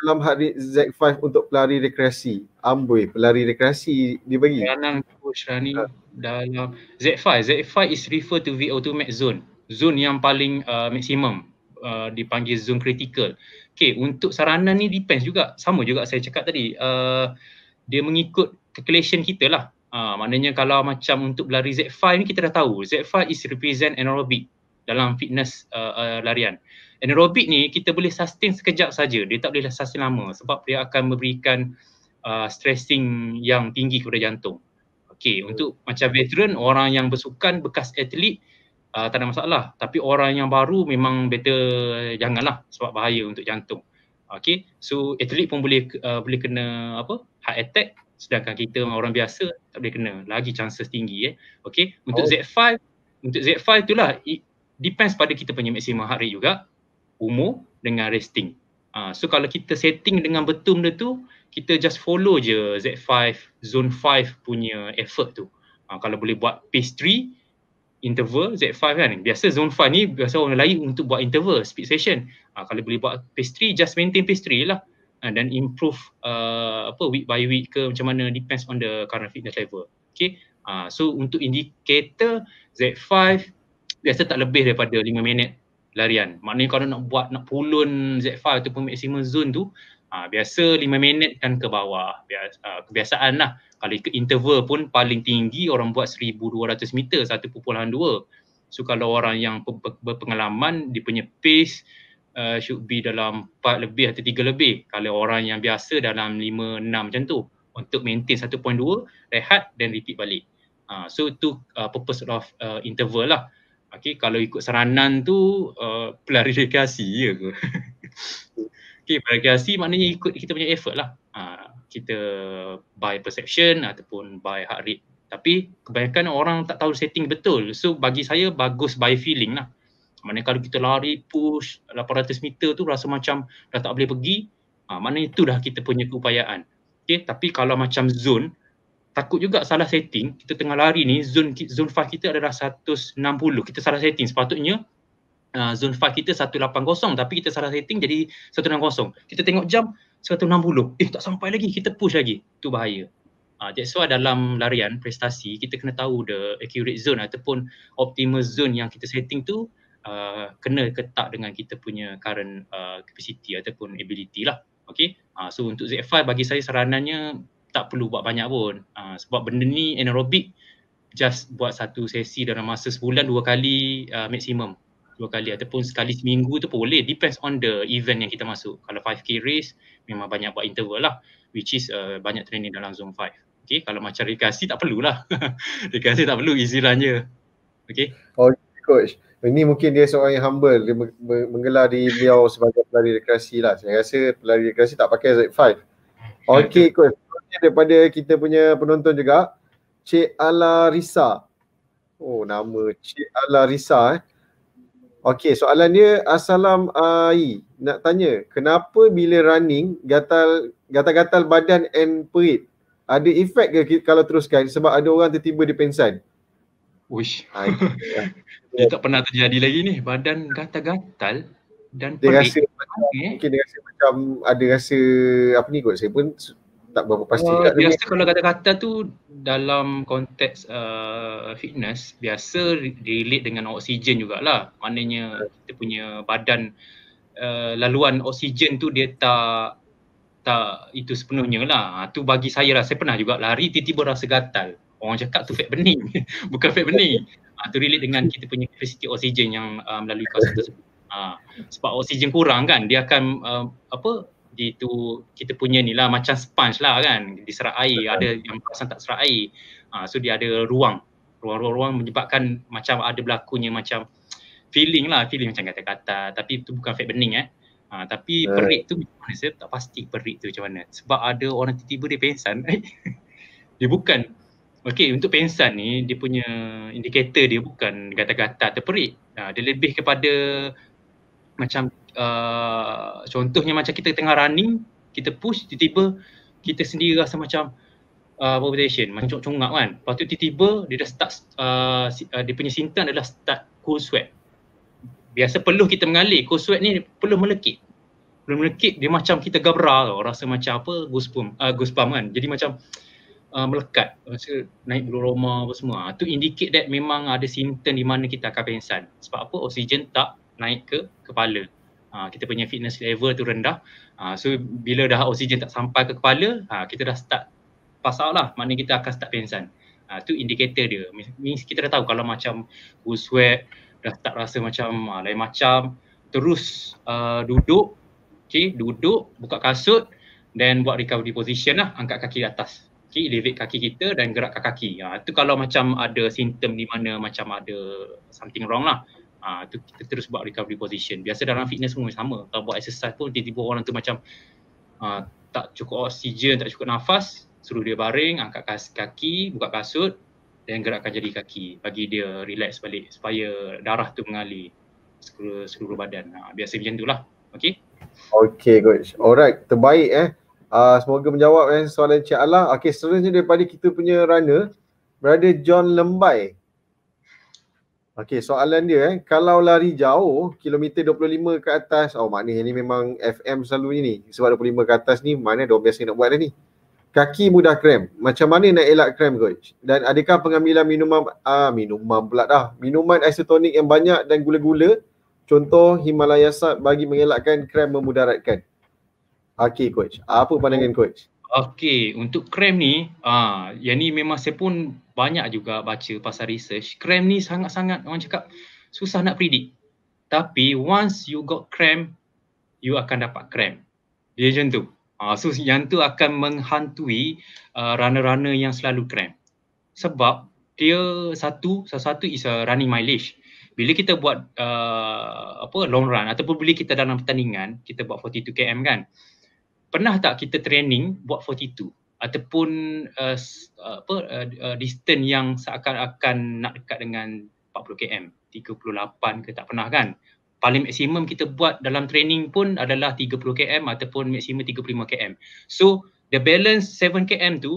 dalam hari Z5 untuk pelari rekreasi? Amboi, pelari rekreasi dia bagi. Saranan coach Rani lah ha. dalam Z5. Z5 is refer to VO2 max zone. Zone yang paling uh, maksimum. Uh, dipanggil zone critical. Okay, untuk saranan ni depends juga. Sama juga saya cakap tadi. Uh, dia mengikut calculation kita lah. Uh, maknanya kalau macam untuk berlari Z5 ni kita dah tahu. Z5 is represent anaerobic dalam fitness uh, uh, larian. Anaerobik ni kita boleh sustain sekejap saja, dia tak boleh sustain lama sebab dia akan memberikan uh, stressing yang tinggi kepada jantung. Okey, hmm. untuk macam veteran, orang yang bersukan, bekas atlet uh, tak ada masalah. Tapi orang yang baru memang better janganlah sebab bahaya untuk jantung. Okey, so atlet pun boleh uh, boleh kena apa? heart attack sedangkan kita orang biasa tak boleh kena lagi chances tinggi eh okey untuk oh. Z5 untuk Z5 itulah depends pada kita punya maximum heart rate juga umur dengan resting uh, so kalau kita setting dengan betul benda tu kita just follow je Z5 zone 5 punya effort tu uh, kalau boleh buat pastry interval Z5 kan biasa zone 5 ni biasa orang lain untuk buat interval speed session uh, kalau boleh buat pastry just maintain pastry lah dan uh, improve uh, apa week by week ke macam mana depends on the current fitness level okay uh, so untuk indicator Z5 Biasa tak lebih daripada 5 minit larian. Maknanya kalau nak buat nak pulun Z5 ataupun maximum zone tu Ha, biasa lima minit kan ke bawah. Biasa, ha, kebiasaan lah. Kalau ikut interval pun paling tinggi orang buat seribu dua ratus meter satu pukulan dua. So kalau orang yang berpengalaman dia punya pace uh, should be dalam empat lebih atau tiga lebih. Kalau orang yang biasa dalam lima enam macam tu. Untuk maintain satu dua, rehat dan repeat balik. Ha, so tu uh, purpose of uh, interval lah. Okey, kalau ikut saranan tu uh, klarifikasi ya ke? <laughs> Okey, klarifikasi maknanya ikut kita punya effort lah. Uh, kita by perception ataupun by heart rate. Tapi kebanyakan orang tak tahu setting betul. So bagi saya bagus by feeling lah. Maknanya kalau kita lari push 800 meter tu rasa macam dah tak boleh pergi. Uh, maknanya itu dah kita punya keupayaan. Okey, tapi kalau macam zone, takut juga salah setting kita tengah lari ni zone zone five kita adalah 160 kita salah setting sepatutnya uh, zone five kita 180 tapi kita salah setting jadi 160 kita tengok jam 160 eh tak sampai lagi kita push lagi tu bahaya uh, that's why dalam larian prestasi kita kena tahu the accurate zone ataupun optimal zone yang kita setting tu uh, kena ketat dengan kita punya current uh, capacity ataupun ability lah Okay, uh, so untuk Z5 bagi saya saranannya tak perlu buat banyak pun uh, sebab benda ni anaerobik just buat satu sesi dalam masa sebulan dua kali uh, maksimum dua kali ataupun sekali seminggu tu pun boleh depends on the event yang kita masuk kalau 5k race memang banyak buat interval lah which is uh, banyak training dalam zone 5 okay kalau macam rekasi tak perlulah <laughs> rekasi tak perlu easy izinannya okay oh coach ini mungkin dia seorang yang humble dia menggelar di beliau sebagai pelari rekreasi lah saya rasa pelari rekreasi tak pakai Z5 Okey coach. daripada kita punya penonton juga Cik Ala Risa. Oh nama Cik Ala Risa eh. Okey soalan dia Assalam AI nak tanya kenapa bila running gatal gatal-gatal badan and perit? Ada efek ke kalau teruskan sebab ada orang tiba-tiba dipensan? Wish. Ah, <laughs> dia tak pernah terjadi lagi ni. Badan gatal-gatal dan dia pelik. rasa macam, okay. Eh? dia rasa macam ada rasa apa ni kot saya pun tak berapa pasti uh, biasa kalau kata-kata tu dalam konteks uh, fitness biasa relate dengan oksigen jugalah maknanya kita punya badan uh, laluan oksigen tu dia tak tak itu sepenuhnya lah ha, tu bagi saya lah saya pernah juga lari tiba-tiba rasa gatal orang cakap tu fat bening <laughs> bukan fat bening uh, tu relate dengan kita punya kapasiti oksigen yang uh, melalui kawasan tersebut Ha, sebab oksigen kurang kan dia akan uh, apa itu kita punya ni lah macam sponge lah kan diserap air Betul. ada yang pasang tak serap air ha, so dia ada ruang ruang-ruang menyebabkan macam ada berlakunya macam feeling lah feeling macam kata-kata tapi itu bukan fat burning eh ha, tapi uh. perik tu macam mana saya tak pasti perik tu macam mana sebab ada orang tiba-tiba dia pensan <laughs> dia bukan okay untuk pensan ni dia punya indikator dia bukan kata-kata atau perik ha, dia lebih kepada macam uh, contohnya macam kita tengah running kita push tiba-tiba kita sendiri rasa macam uh, palpitation macam congak kan lepas tu tiba-tiba dia dah start uh, uh dia punya simptom adalah start cold sweat biasa perlu kita mengalir cold sweat ni perlu melekit perlu melekit dia macam kita gabra tau rasa macam apa goosebump, uh, goosebump kan jadi macam Uh, melekat rasa naik bulu roma apa semua ah, tu indicate that memang ada simptom di mana kita akan pensan sebab apa oksigen tak naik ke kepala. Uh, kita punya fitness level tu rendah. Uh, so bila dah oksigen tak sampai ke kepala, uh, kita dah start pass out lah. Maknanya kita akan start pensan. Uh, tu indikator dia. Means kita dah tahu kalau macam full sweat, dah tak rasa macam uh, lain macam, terus uh, duduk, okay, duduk, buka kasut, then buat recovery position lah, angkat kaki atas. Okay, elevate kaki kita dan gerakkan kaki. Itu uh, kalau macam ada simptom di mana macam ada something wrong lah. Ah tu kita terus buat recovery position. Biasa dalam fitness pun sama. Kalau buat exercise pun tiba-tiba orang tu macam ah tak cukup oksigen, tak cukup nafas, suruh dia baring, angkat kaki, buka kasut dan gerakkan jari kaki bagi dia relax balik supaya darah tu mengalir seluruh, seluruh badan. Ah biasa macam itulah. Okey. Okey coach. Alright, terbaik eh. Uh, semoga menjawab eh, soalan Cik Allah. Okey, seterusnya daripada kita punya runner, Brother John Lembai. Okey, soalan dia eh, kalau lari jauh, kilometer 25 ke atas, oh maknanya ni memang FM selalu ni. Sebab 25 ke atas ni, mana dia biasa nak buat dah ni. Kaki mudah krem. Macam mana nak elak krem coach? Dan adakah pengambilan minuman, ah minuman pula dah. Minuman isotonik yang banyak dan gula-gula, contoh Himalaya Sat bagi mengelakkan krem memudaratkan. Okey coach, apa pandangan coach? Okey, untuk krem ni, ah yang ni memang saya pun banyak juga baca pasal research, cram ni sangat-sangat orang cakap susah nak predict. Tapi once you got cram, you akan dapat cram. Dia macam tu. Uh, so yang tu akan menghantui uh, runner-runner yang selalu cram. Sebab dia satu, satu-satu is a uh, running mileage. Bila kita buat uh, apa long run ataupun bila kita dalam pertandingan, kita buat 42 km kan. Pernah tak kita training buat 42? ataupun uh, uh, apa uh, uh distance yang seakan-akan nak dekat dengan 40 km 38 ke tak pernah kan paling maksimum kita buat dalam training pun adalah 30 km ataupun maksimum 35 km so the balance 7 km tu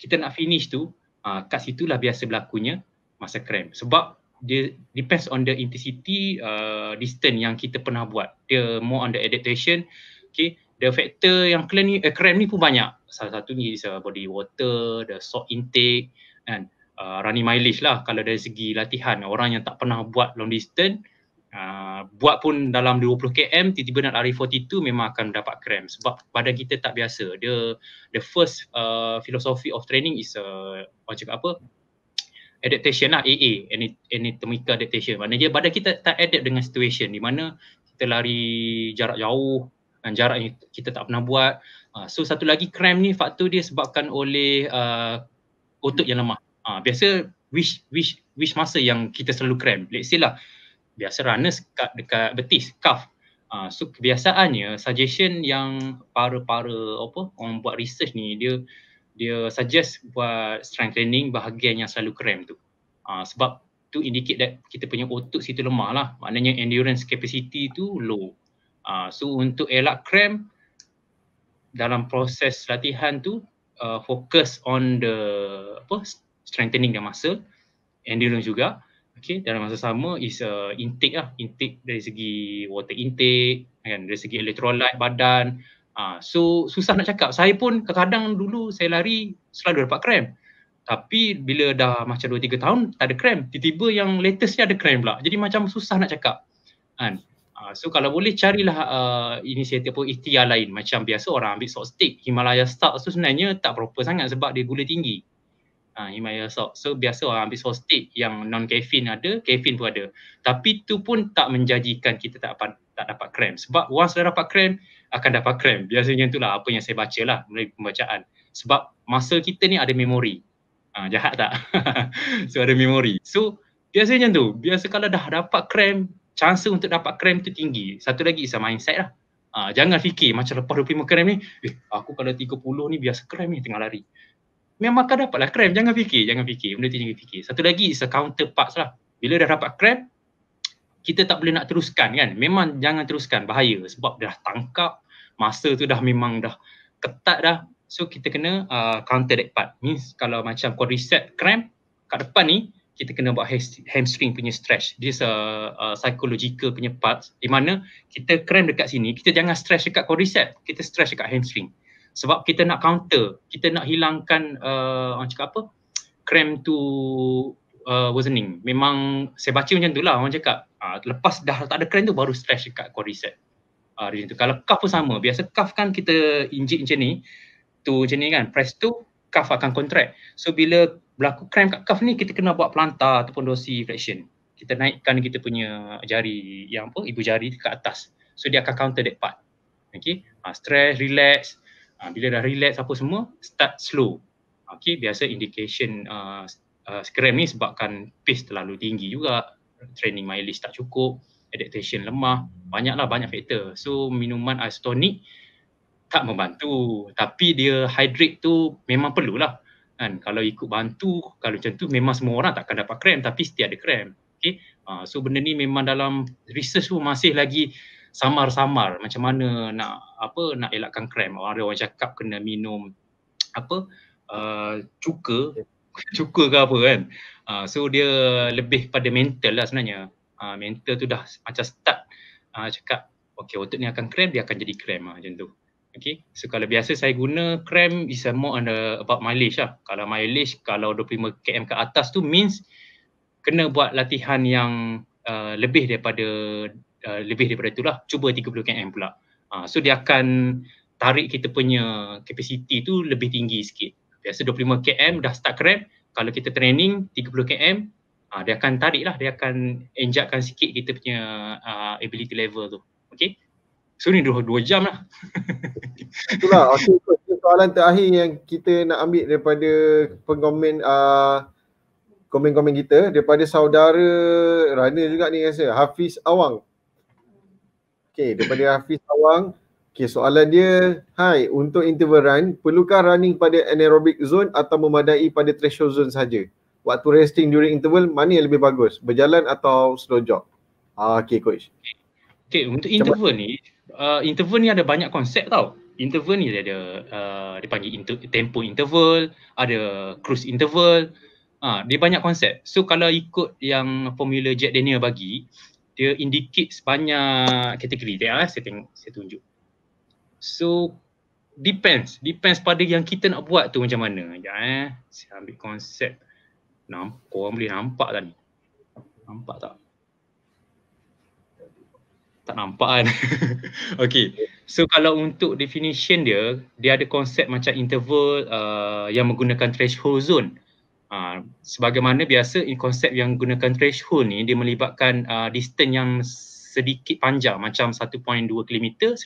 kita nak finish tu uh, kat situlah biasa berlakunya masa cramp sebab dia depends on the intensity uh, distance yang kita pernah buat dia more on the adaptation okay the factor yang kram ni, eh, ni pun banyak. Salah satunya is uh, body water, the salt intake dan uh, running mileage lah kalau dari segi latihan. Orang yang tak pernah buat long distance, uh, buat pun dalam 20km, tiba-tiba nak lari 42 memang akan dapat kram sebab pada kita tak biasa. The, the first uh, philosophy of training is, uh, orang apa, adaptation lah, AA, anatomical adaptation. Maknanya pada kita tak adapt dengan situation di mana kita lari jarak jauh, dengan jarak yang kita tak pernah buat. Uh, so satu lagi krem ni faktor dia sebabkan oleh uh, otot yang lemah. Uh, biasa which which which masa yang kita selalu krem. Let's say lah biasa runners dekat, dekat betis, calf. Uh, so kebiasaannya suggestion yang para-para apa orang buat research ni dia dia suggest buat strength training bahagian yang selalu krem tu. Uh, sebab tu indicate that kita punya otot situ lemah lah. Maknanya endurance capacity tu low. Uh, so untuk elak krem dalam proses latihan tu uh, fokus on the apa strengthening the muscle endurance juga okay dalam masa sama is a uh, intake lah intake dari segi water intake kan dari segi electrolyte badan uh, so susah nak cakap saya pun kadang-kadang dulu saya lari selalu dapat krem tapi bila dah macam 2 3 tahun tak ada krem tiba-tiba yang latestnya ada krem pula jadi macam susah nak cakap kan uh, Uh, so kalau boleh carilah uh, inisiatif pun ikhtiar lain macam biasa orang ambil salt stick Himalaya salt tu sebenarnya tak proper sangat sebab dia gula tinggi. Uh, Himalaya salt. So biasa orang ambil salt stick yang non caffeine ada, caffeine pun ada. Tapi tu pun tak menjanjikan kita tak dapat tak dapat krem. Sebab once dah dapat krem akan dapat krem. Biasanya itulah apa yang saya bacalah melalui pembacaan. Sebab muscle kita ni ada memori. Uh, jahat tak? <laughs> so ada memori. So biasanya tu, biasa kalau dah dapat krem chance untuk dapat krem tu tinggi. Satu lagi is mindset lah. Ha, jangan fikir macam lepas 25 krem ni, eh aku kalau 30 ni biasa krem ni tengah lari. Memang dapat lah krem, jangan fikir, jangan fikir. Benda tu jangan fikir. Satu lagi is counterpart lah. Bila dah dapat krem, kita tak boleh nak teruskan kan. Memang jangan teruskan, bahaya sebab dah tangkap, masa tu dah memang dah ketat dah. So kita kena uh, ah, counter that part. Means kalau macam kau reset krem kat depan ni, kita kena buat hamstring punya stretch. Dia a, a psychological punya part di mana kita cramp dekat sini, kita jangan stretch dekat quadriceps, kita stretch dekat hamstring. Sebab kita nak counter, kita nak hilangkan uh, orang cakap apa? Cramp to uh, worsening. Memang saya baca macam tu lah orang cakap. Uh, lepas dah tak ada cramp tu baru stretch dekat quadriceps. Uh, region ah, tu. Kalau cuff pun sama. Biasa cuff kan kita injit macam ni. Tu macam ni kan. Press tu cuff akan contract. So bila berlaku crime kat cuff ni kita kena buat pelantar ataupun dosi flexion kita naikkan kita punya jari yang apa ibu jari ke atas so dia akan counter that part okey ha, ah, stress relax ha, bila dah relax apa semua start slow okay? biasa indication uh, uh, ni sebabkan pace terlalu tinggi juga training mileage tak cukup adaptation lemah banyaklah banyak faktor so minuman isotonik tak membantu tapi dia hydrate tu memang perlulah kan kalau ikut bantu kalau macam tu memang semua orang takkan dapat krem tapi setiap ada krem okey uh, so benda ni memang dalam research pun masih lagi samar-samar macam mana nak apa nak elakkan krem orang ada orang cakap kena minum apa uh, cuka <laughs> cuka ke apa kan uh, so dia lebih pada mental lah sebenarnya uh, mental tu dah macam start uh, cakap okay otot ni akan krem dia akan jadi krem lah macam tu Okay. So kalau biasa saya guna cram is more on the about mileage lah. Kalau mileage kalau 25 km ke atas tu means kena buat latihan yang uh, lebih daripada uh, lebih daripada itulah. Cuba 30 km pula. Uh, so dia akan tarik kita punya capacity tu lebih tinggi sikit. Biasa 25 km dah start cram. Kalau kita training 30 km uh, dia akan tarik lah. Dia akan injakkan sikit kita punya uh, ability level tu. Okay. So ni dua, dua jam lah. <laughs> Itulah. Okay, so, soalan terakhir yang kita nak ambil daripada pengomen uh, komen-komen kita daripada saudara Rana juga ni rasa Hafiz Awang. Okay, daripada Hafiz Awang. Okay, soalan dia, hai, untuk interval run, perlukah running pada anaerobic zone atau memadai pada threshold zone saja? Waktu resting during interval, mana yang lebih bagus? Berjalan atau slow jog? Ah, okay, coach. Okay, untuk interval ni, uh, interval ni ada banyak konsep tau. Interval ni dia ada uh, dia panggil inter- tempo interval, ada cruise interval. Ah, dia banyak konsep. So kalau ikut yang formula Jack Daniel bagi, dia indicate sebanyak kategori dia saya tengok saya tunjuk. So depends, depends pada yang kita nak buat tu macam mana. Ya eh, saya ambil konsep. Nampak, korang boleh nampak tak ni? Nampak tak? tak nampak kan. <laughs> okay. So kalau untuk definition dia, dia ada konsep macam interval uh, yang menggunakan threshold zone. Uh, sebagaimana biasa in konsep yang gunakan threshold ni dia melibatkan uh, distance yang sedikit panjang macam 1.2 km, 1200,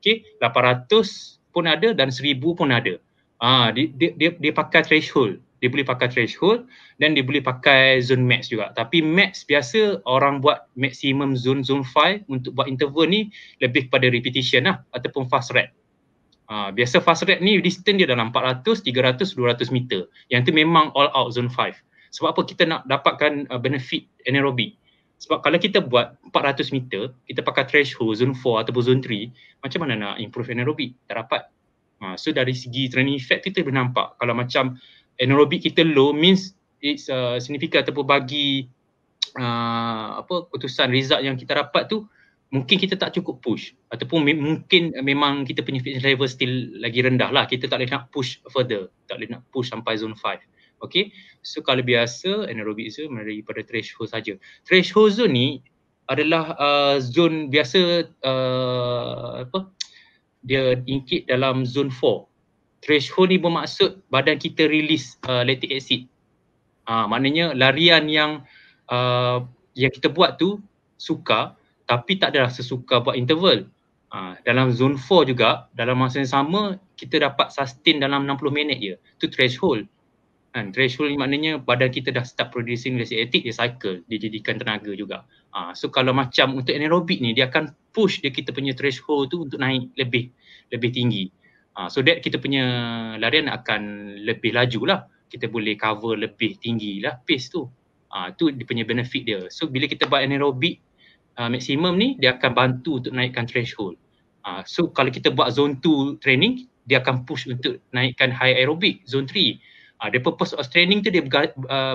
okay, 800 pun ada dan 1000 pun ada. Ah uh, dia, dia dia dia pakai threshold dia boleh pakai threshold dan dia boleh pakai zone max juga tapi max biasa orang buat maximum zone zone file untuk buat interval ni lebih kepada repetition lah ataupun fast rep uh, ha, biasa fast rep ni distance dia dalam 400, 300, 200 meter yang tu memang all out zone 5 sebab apa kita nak dapatkan uh, benefit anaerobic sebab kalau kita buat 400 meter, kita pakai threshold zone 4 ataupun zone 3, macam mana nak improve anaerobic? Tak dapat. Ha, so dari segi training effect tu kita boleh nampak. Kalau macam anaerobic kita low means it's uh, signifikan ataupun bagi <tsk> uh, apa keputusan result yang kita dapat tu mungkin kita tak cukup push ataupun m- mungkin memang kita punya fitness level still lagi rendah lah kita tak boleh nak push further tak boleh nak push sampai zone 5 okay so kalau biasa anaerobic zone pada threshold saja threshold zone ni adalah uh, zone biasa uh, apa dia ingkit dalam zone threshold ni bermaksud badan kita rilis uh, lactic acid. Ah maknanya larian yang uh, yang kita buat tu suka, tapi tak adalah sesuka buat interval. Ha, dalam zone 4 juga dalam masa yang sama kita dapat sustain dalam 60 minit je. Tu threshold. Ha, threshold ni maknanya badan kita dah start producing lactic acid dia cycle dia jadikan tenaga juga. Ha, so kalau macam untuk anaerobic ni dia akan push dia kita punya threshold tu untuk naik lebih lebih tinggi. Uh, so that kita punya larian akan lebih laju lah. Kita boleh cover lebih tinggi lah pace tu. Uh, tu dia punya benefit dia. So bila kita buat anaerobic uh, ha, maximum ni, dia akan bantu untuk naikkan threshold. Uh, so kalau kita buat zone 2 training, dia akan push untuk naikkan high aerobik zone 3. Uh, the purpose of training tu dia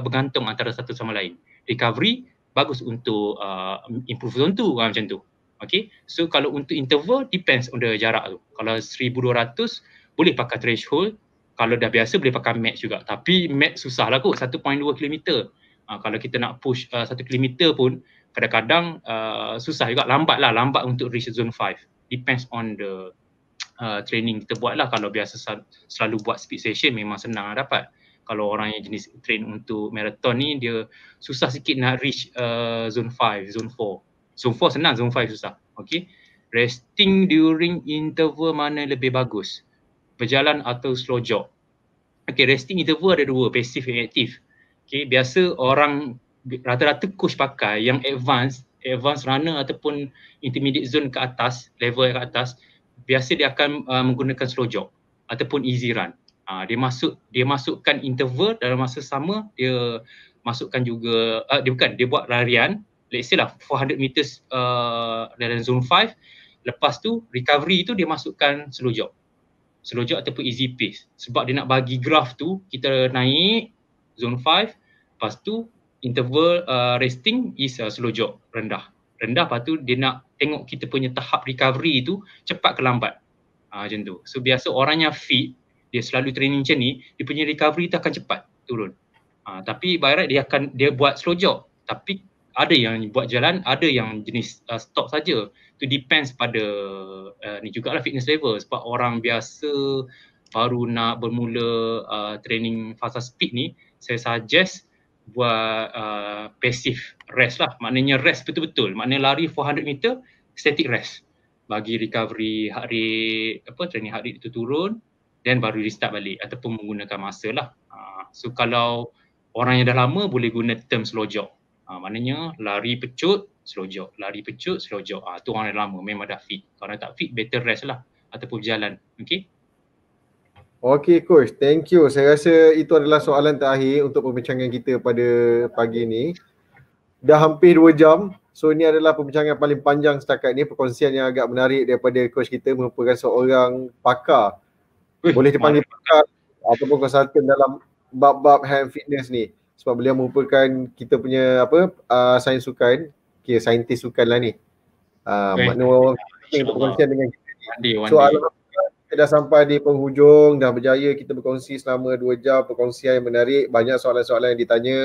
bergantung antara satu sama lain. Recovery bagus untuk uh, improve zone 2 uh, macam tu. Okay, so kalau untuk interval depends on the jarak tu. Kalau 1200 boleh pakai threshold. Kalau dah biasa boleh pakai max juga. Tapi max susah lah kot 1.2 km. Ha, kalau kita nak push uh, 1 km pun kadang-kadang uh, susah juga. Lambat lah, lambat untuk reach zone 5. Depends on the uh, training kita buat lah. Kalau biasa selalu buat speed session memang senang lah dapat. Kalau orang yang jenis train untuk marathon ni dia susah sikit nak reach uh, zone 5, zone 4. Zone 4 senang, zone 5 susah. Okay. Resting during interval mana lebih bagus? Berjalan atau slow jog? Okay, resting interval ada dua, passive dan active. Okay, biasa orang rata-rata coach pakai yang advance, advance runner ataupun intermediate zone ke atas, level ke atas, biasa dia akan uh, menggunakan slow jog ataupun easy run. Uh, dia masuk dia masukkan interval dalam masa sama dia masukkan juga uh, dia bukan dia buat larian let's say lah 400 meters uh, dalam zone 5 lepas tu recovery tu dia masukkan slow jog slow jog ataupun easy pace sebab dia nak bagi graph tu kita naik zone 5 lepas tu interval uh, resting is uh, slow jog rendah rendah lepas tu dia nak tengok kita punya tahap recovery tu cepat ke lambat uh, macam tu so biasa orang yang fit dia selalu training macam ni dia punya recovery tu akan cepat turun uh, tapi by right dia akan dia buat slow jog tapi ada yang buat jalan, ada yang jenis uh, stop saja. Itu depends pada uh, ni lah fitness level sebab orang biasa baru nak bermula uh, training fasa speed ni, saya suggest buat uh, passive rest lah. Maknanya rest betul-betul. Maknanya lari 400 meter, static rest. Bagi recovery heart rate, apa, training heart rate itu turun then baru restart balik ataupun menggunakan masa lah. Uh, so kalau orang yang dah lama boleh guna term slow jog. Ha, maknanya lari pecut, slow jog. Lari pecut, slow jog. Ha, ah, tu orang yang lama memang dah fit. Kalau tak fit, better rest lah. Ataupun berjalan. Okay? Okay coach, thank you. Saya rasa itu adalah soalan terakhir untuk perbincangan kita pada pagi ni. Dah hampir dua jam. So ini adalah perbincangan paling panjang setakat ni. Perkongsian yang agak menarik daripada coach kita merupakan seorang pakar. Boleh dipanggil pakar ataupun konsultan dalam bab-bab hand fitness ni sebab beliau merupakan kita punya apa uh, sains sukan kira saintis sukan lah ni uh, makna orang kita berkongsian dengan kita one day, one so day. kita dah sampai di penghujung dah berjaya kita berkongsi selama dua jam perkongsian yang menarik banyak soalan-soalan yang ditanya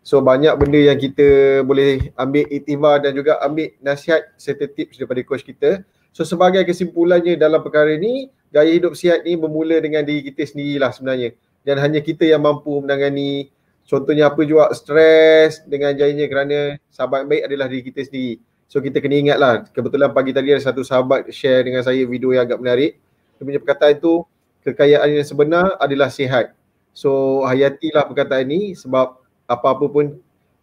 so banyak benda yang kita boleh ambil iktibar dan juga ambil nasihat serta tips daripada coach kita so sebagai kesimpulannya dalam perkara ni gaya hidup sihat ni bermula dengan diri kita sendirilah sebenarnya dan hanya kita yang mampu menangani Contohnya apa juga stres dengan jayanya kerana sahabat baik adalah diri kita sendiri. So kita kena ingatlah kebetulan pagi tadi ada satu sahabat share dengan saya video yang agak menarik. Dia punya perkataan itu kekayaan yang sebenar adalah sihat. So hayatilah perkataan ini sebab apa-apa pun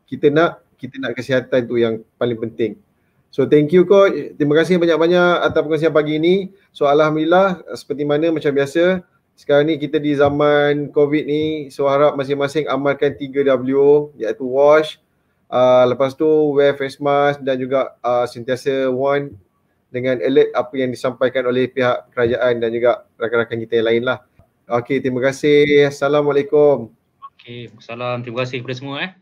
kita nak kita nak kesihatan itu yang paling penting. So thank you coach. Terima kasih banyak-banyak atas perkongsian pagi ini. So alhamdulillah seperti mana macam biasa sekarang ni kita di zaman COVID ni so harap masing-masing amalkan 3W iaitu wash uh, lepas tu wear face mask dan juga uh, sentiasa warn dengan alert apa yang disampaikan oleh pihak kerajaan dan juga rakan-rakan kita yang lain lah. Okey, terima kasih. Assalamualaikum. Okey, salam. Terima kasih kepada semua eh.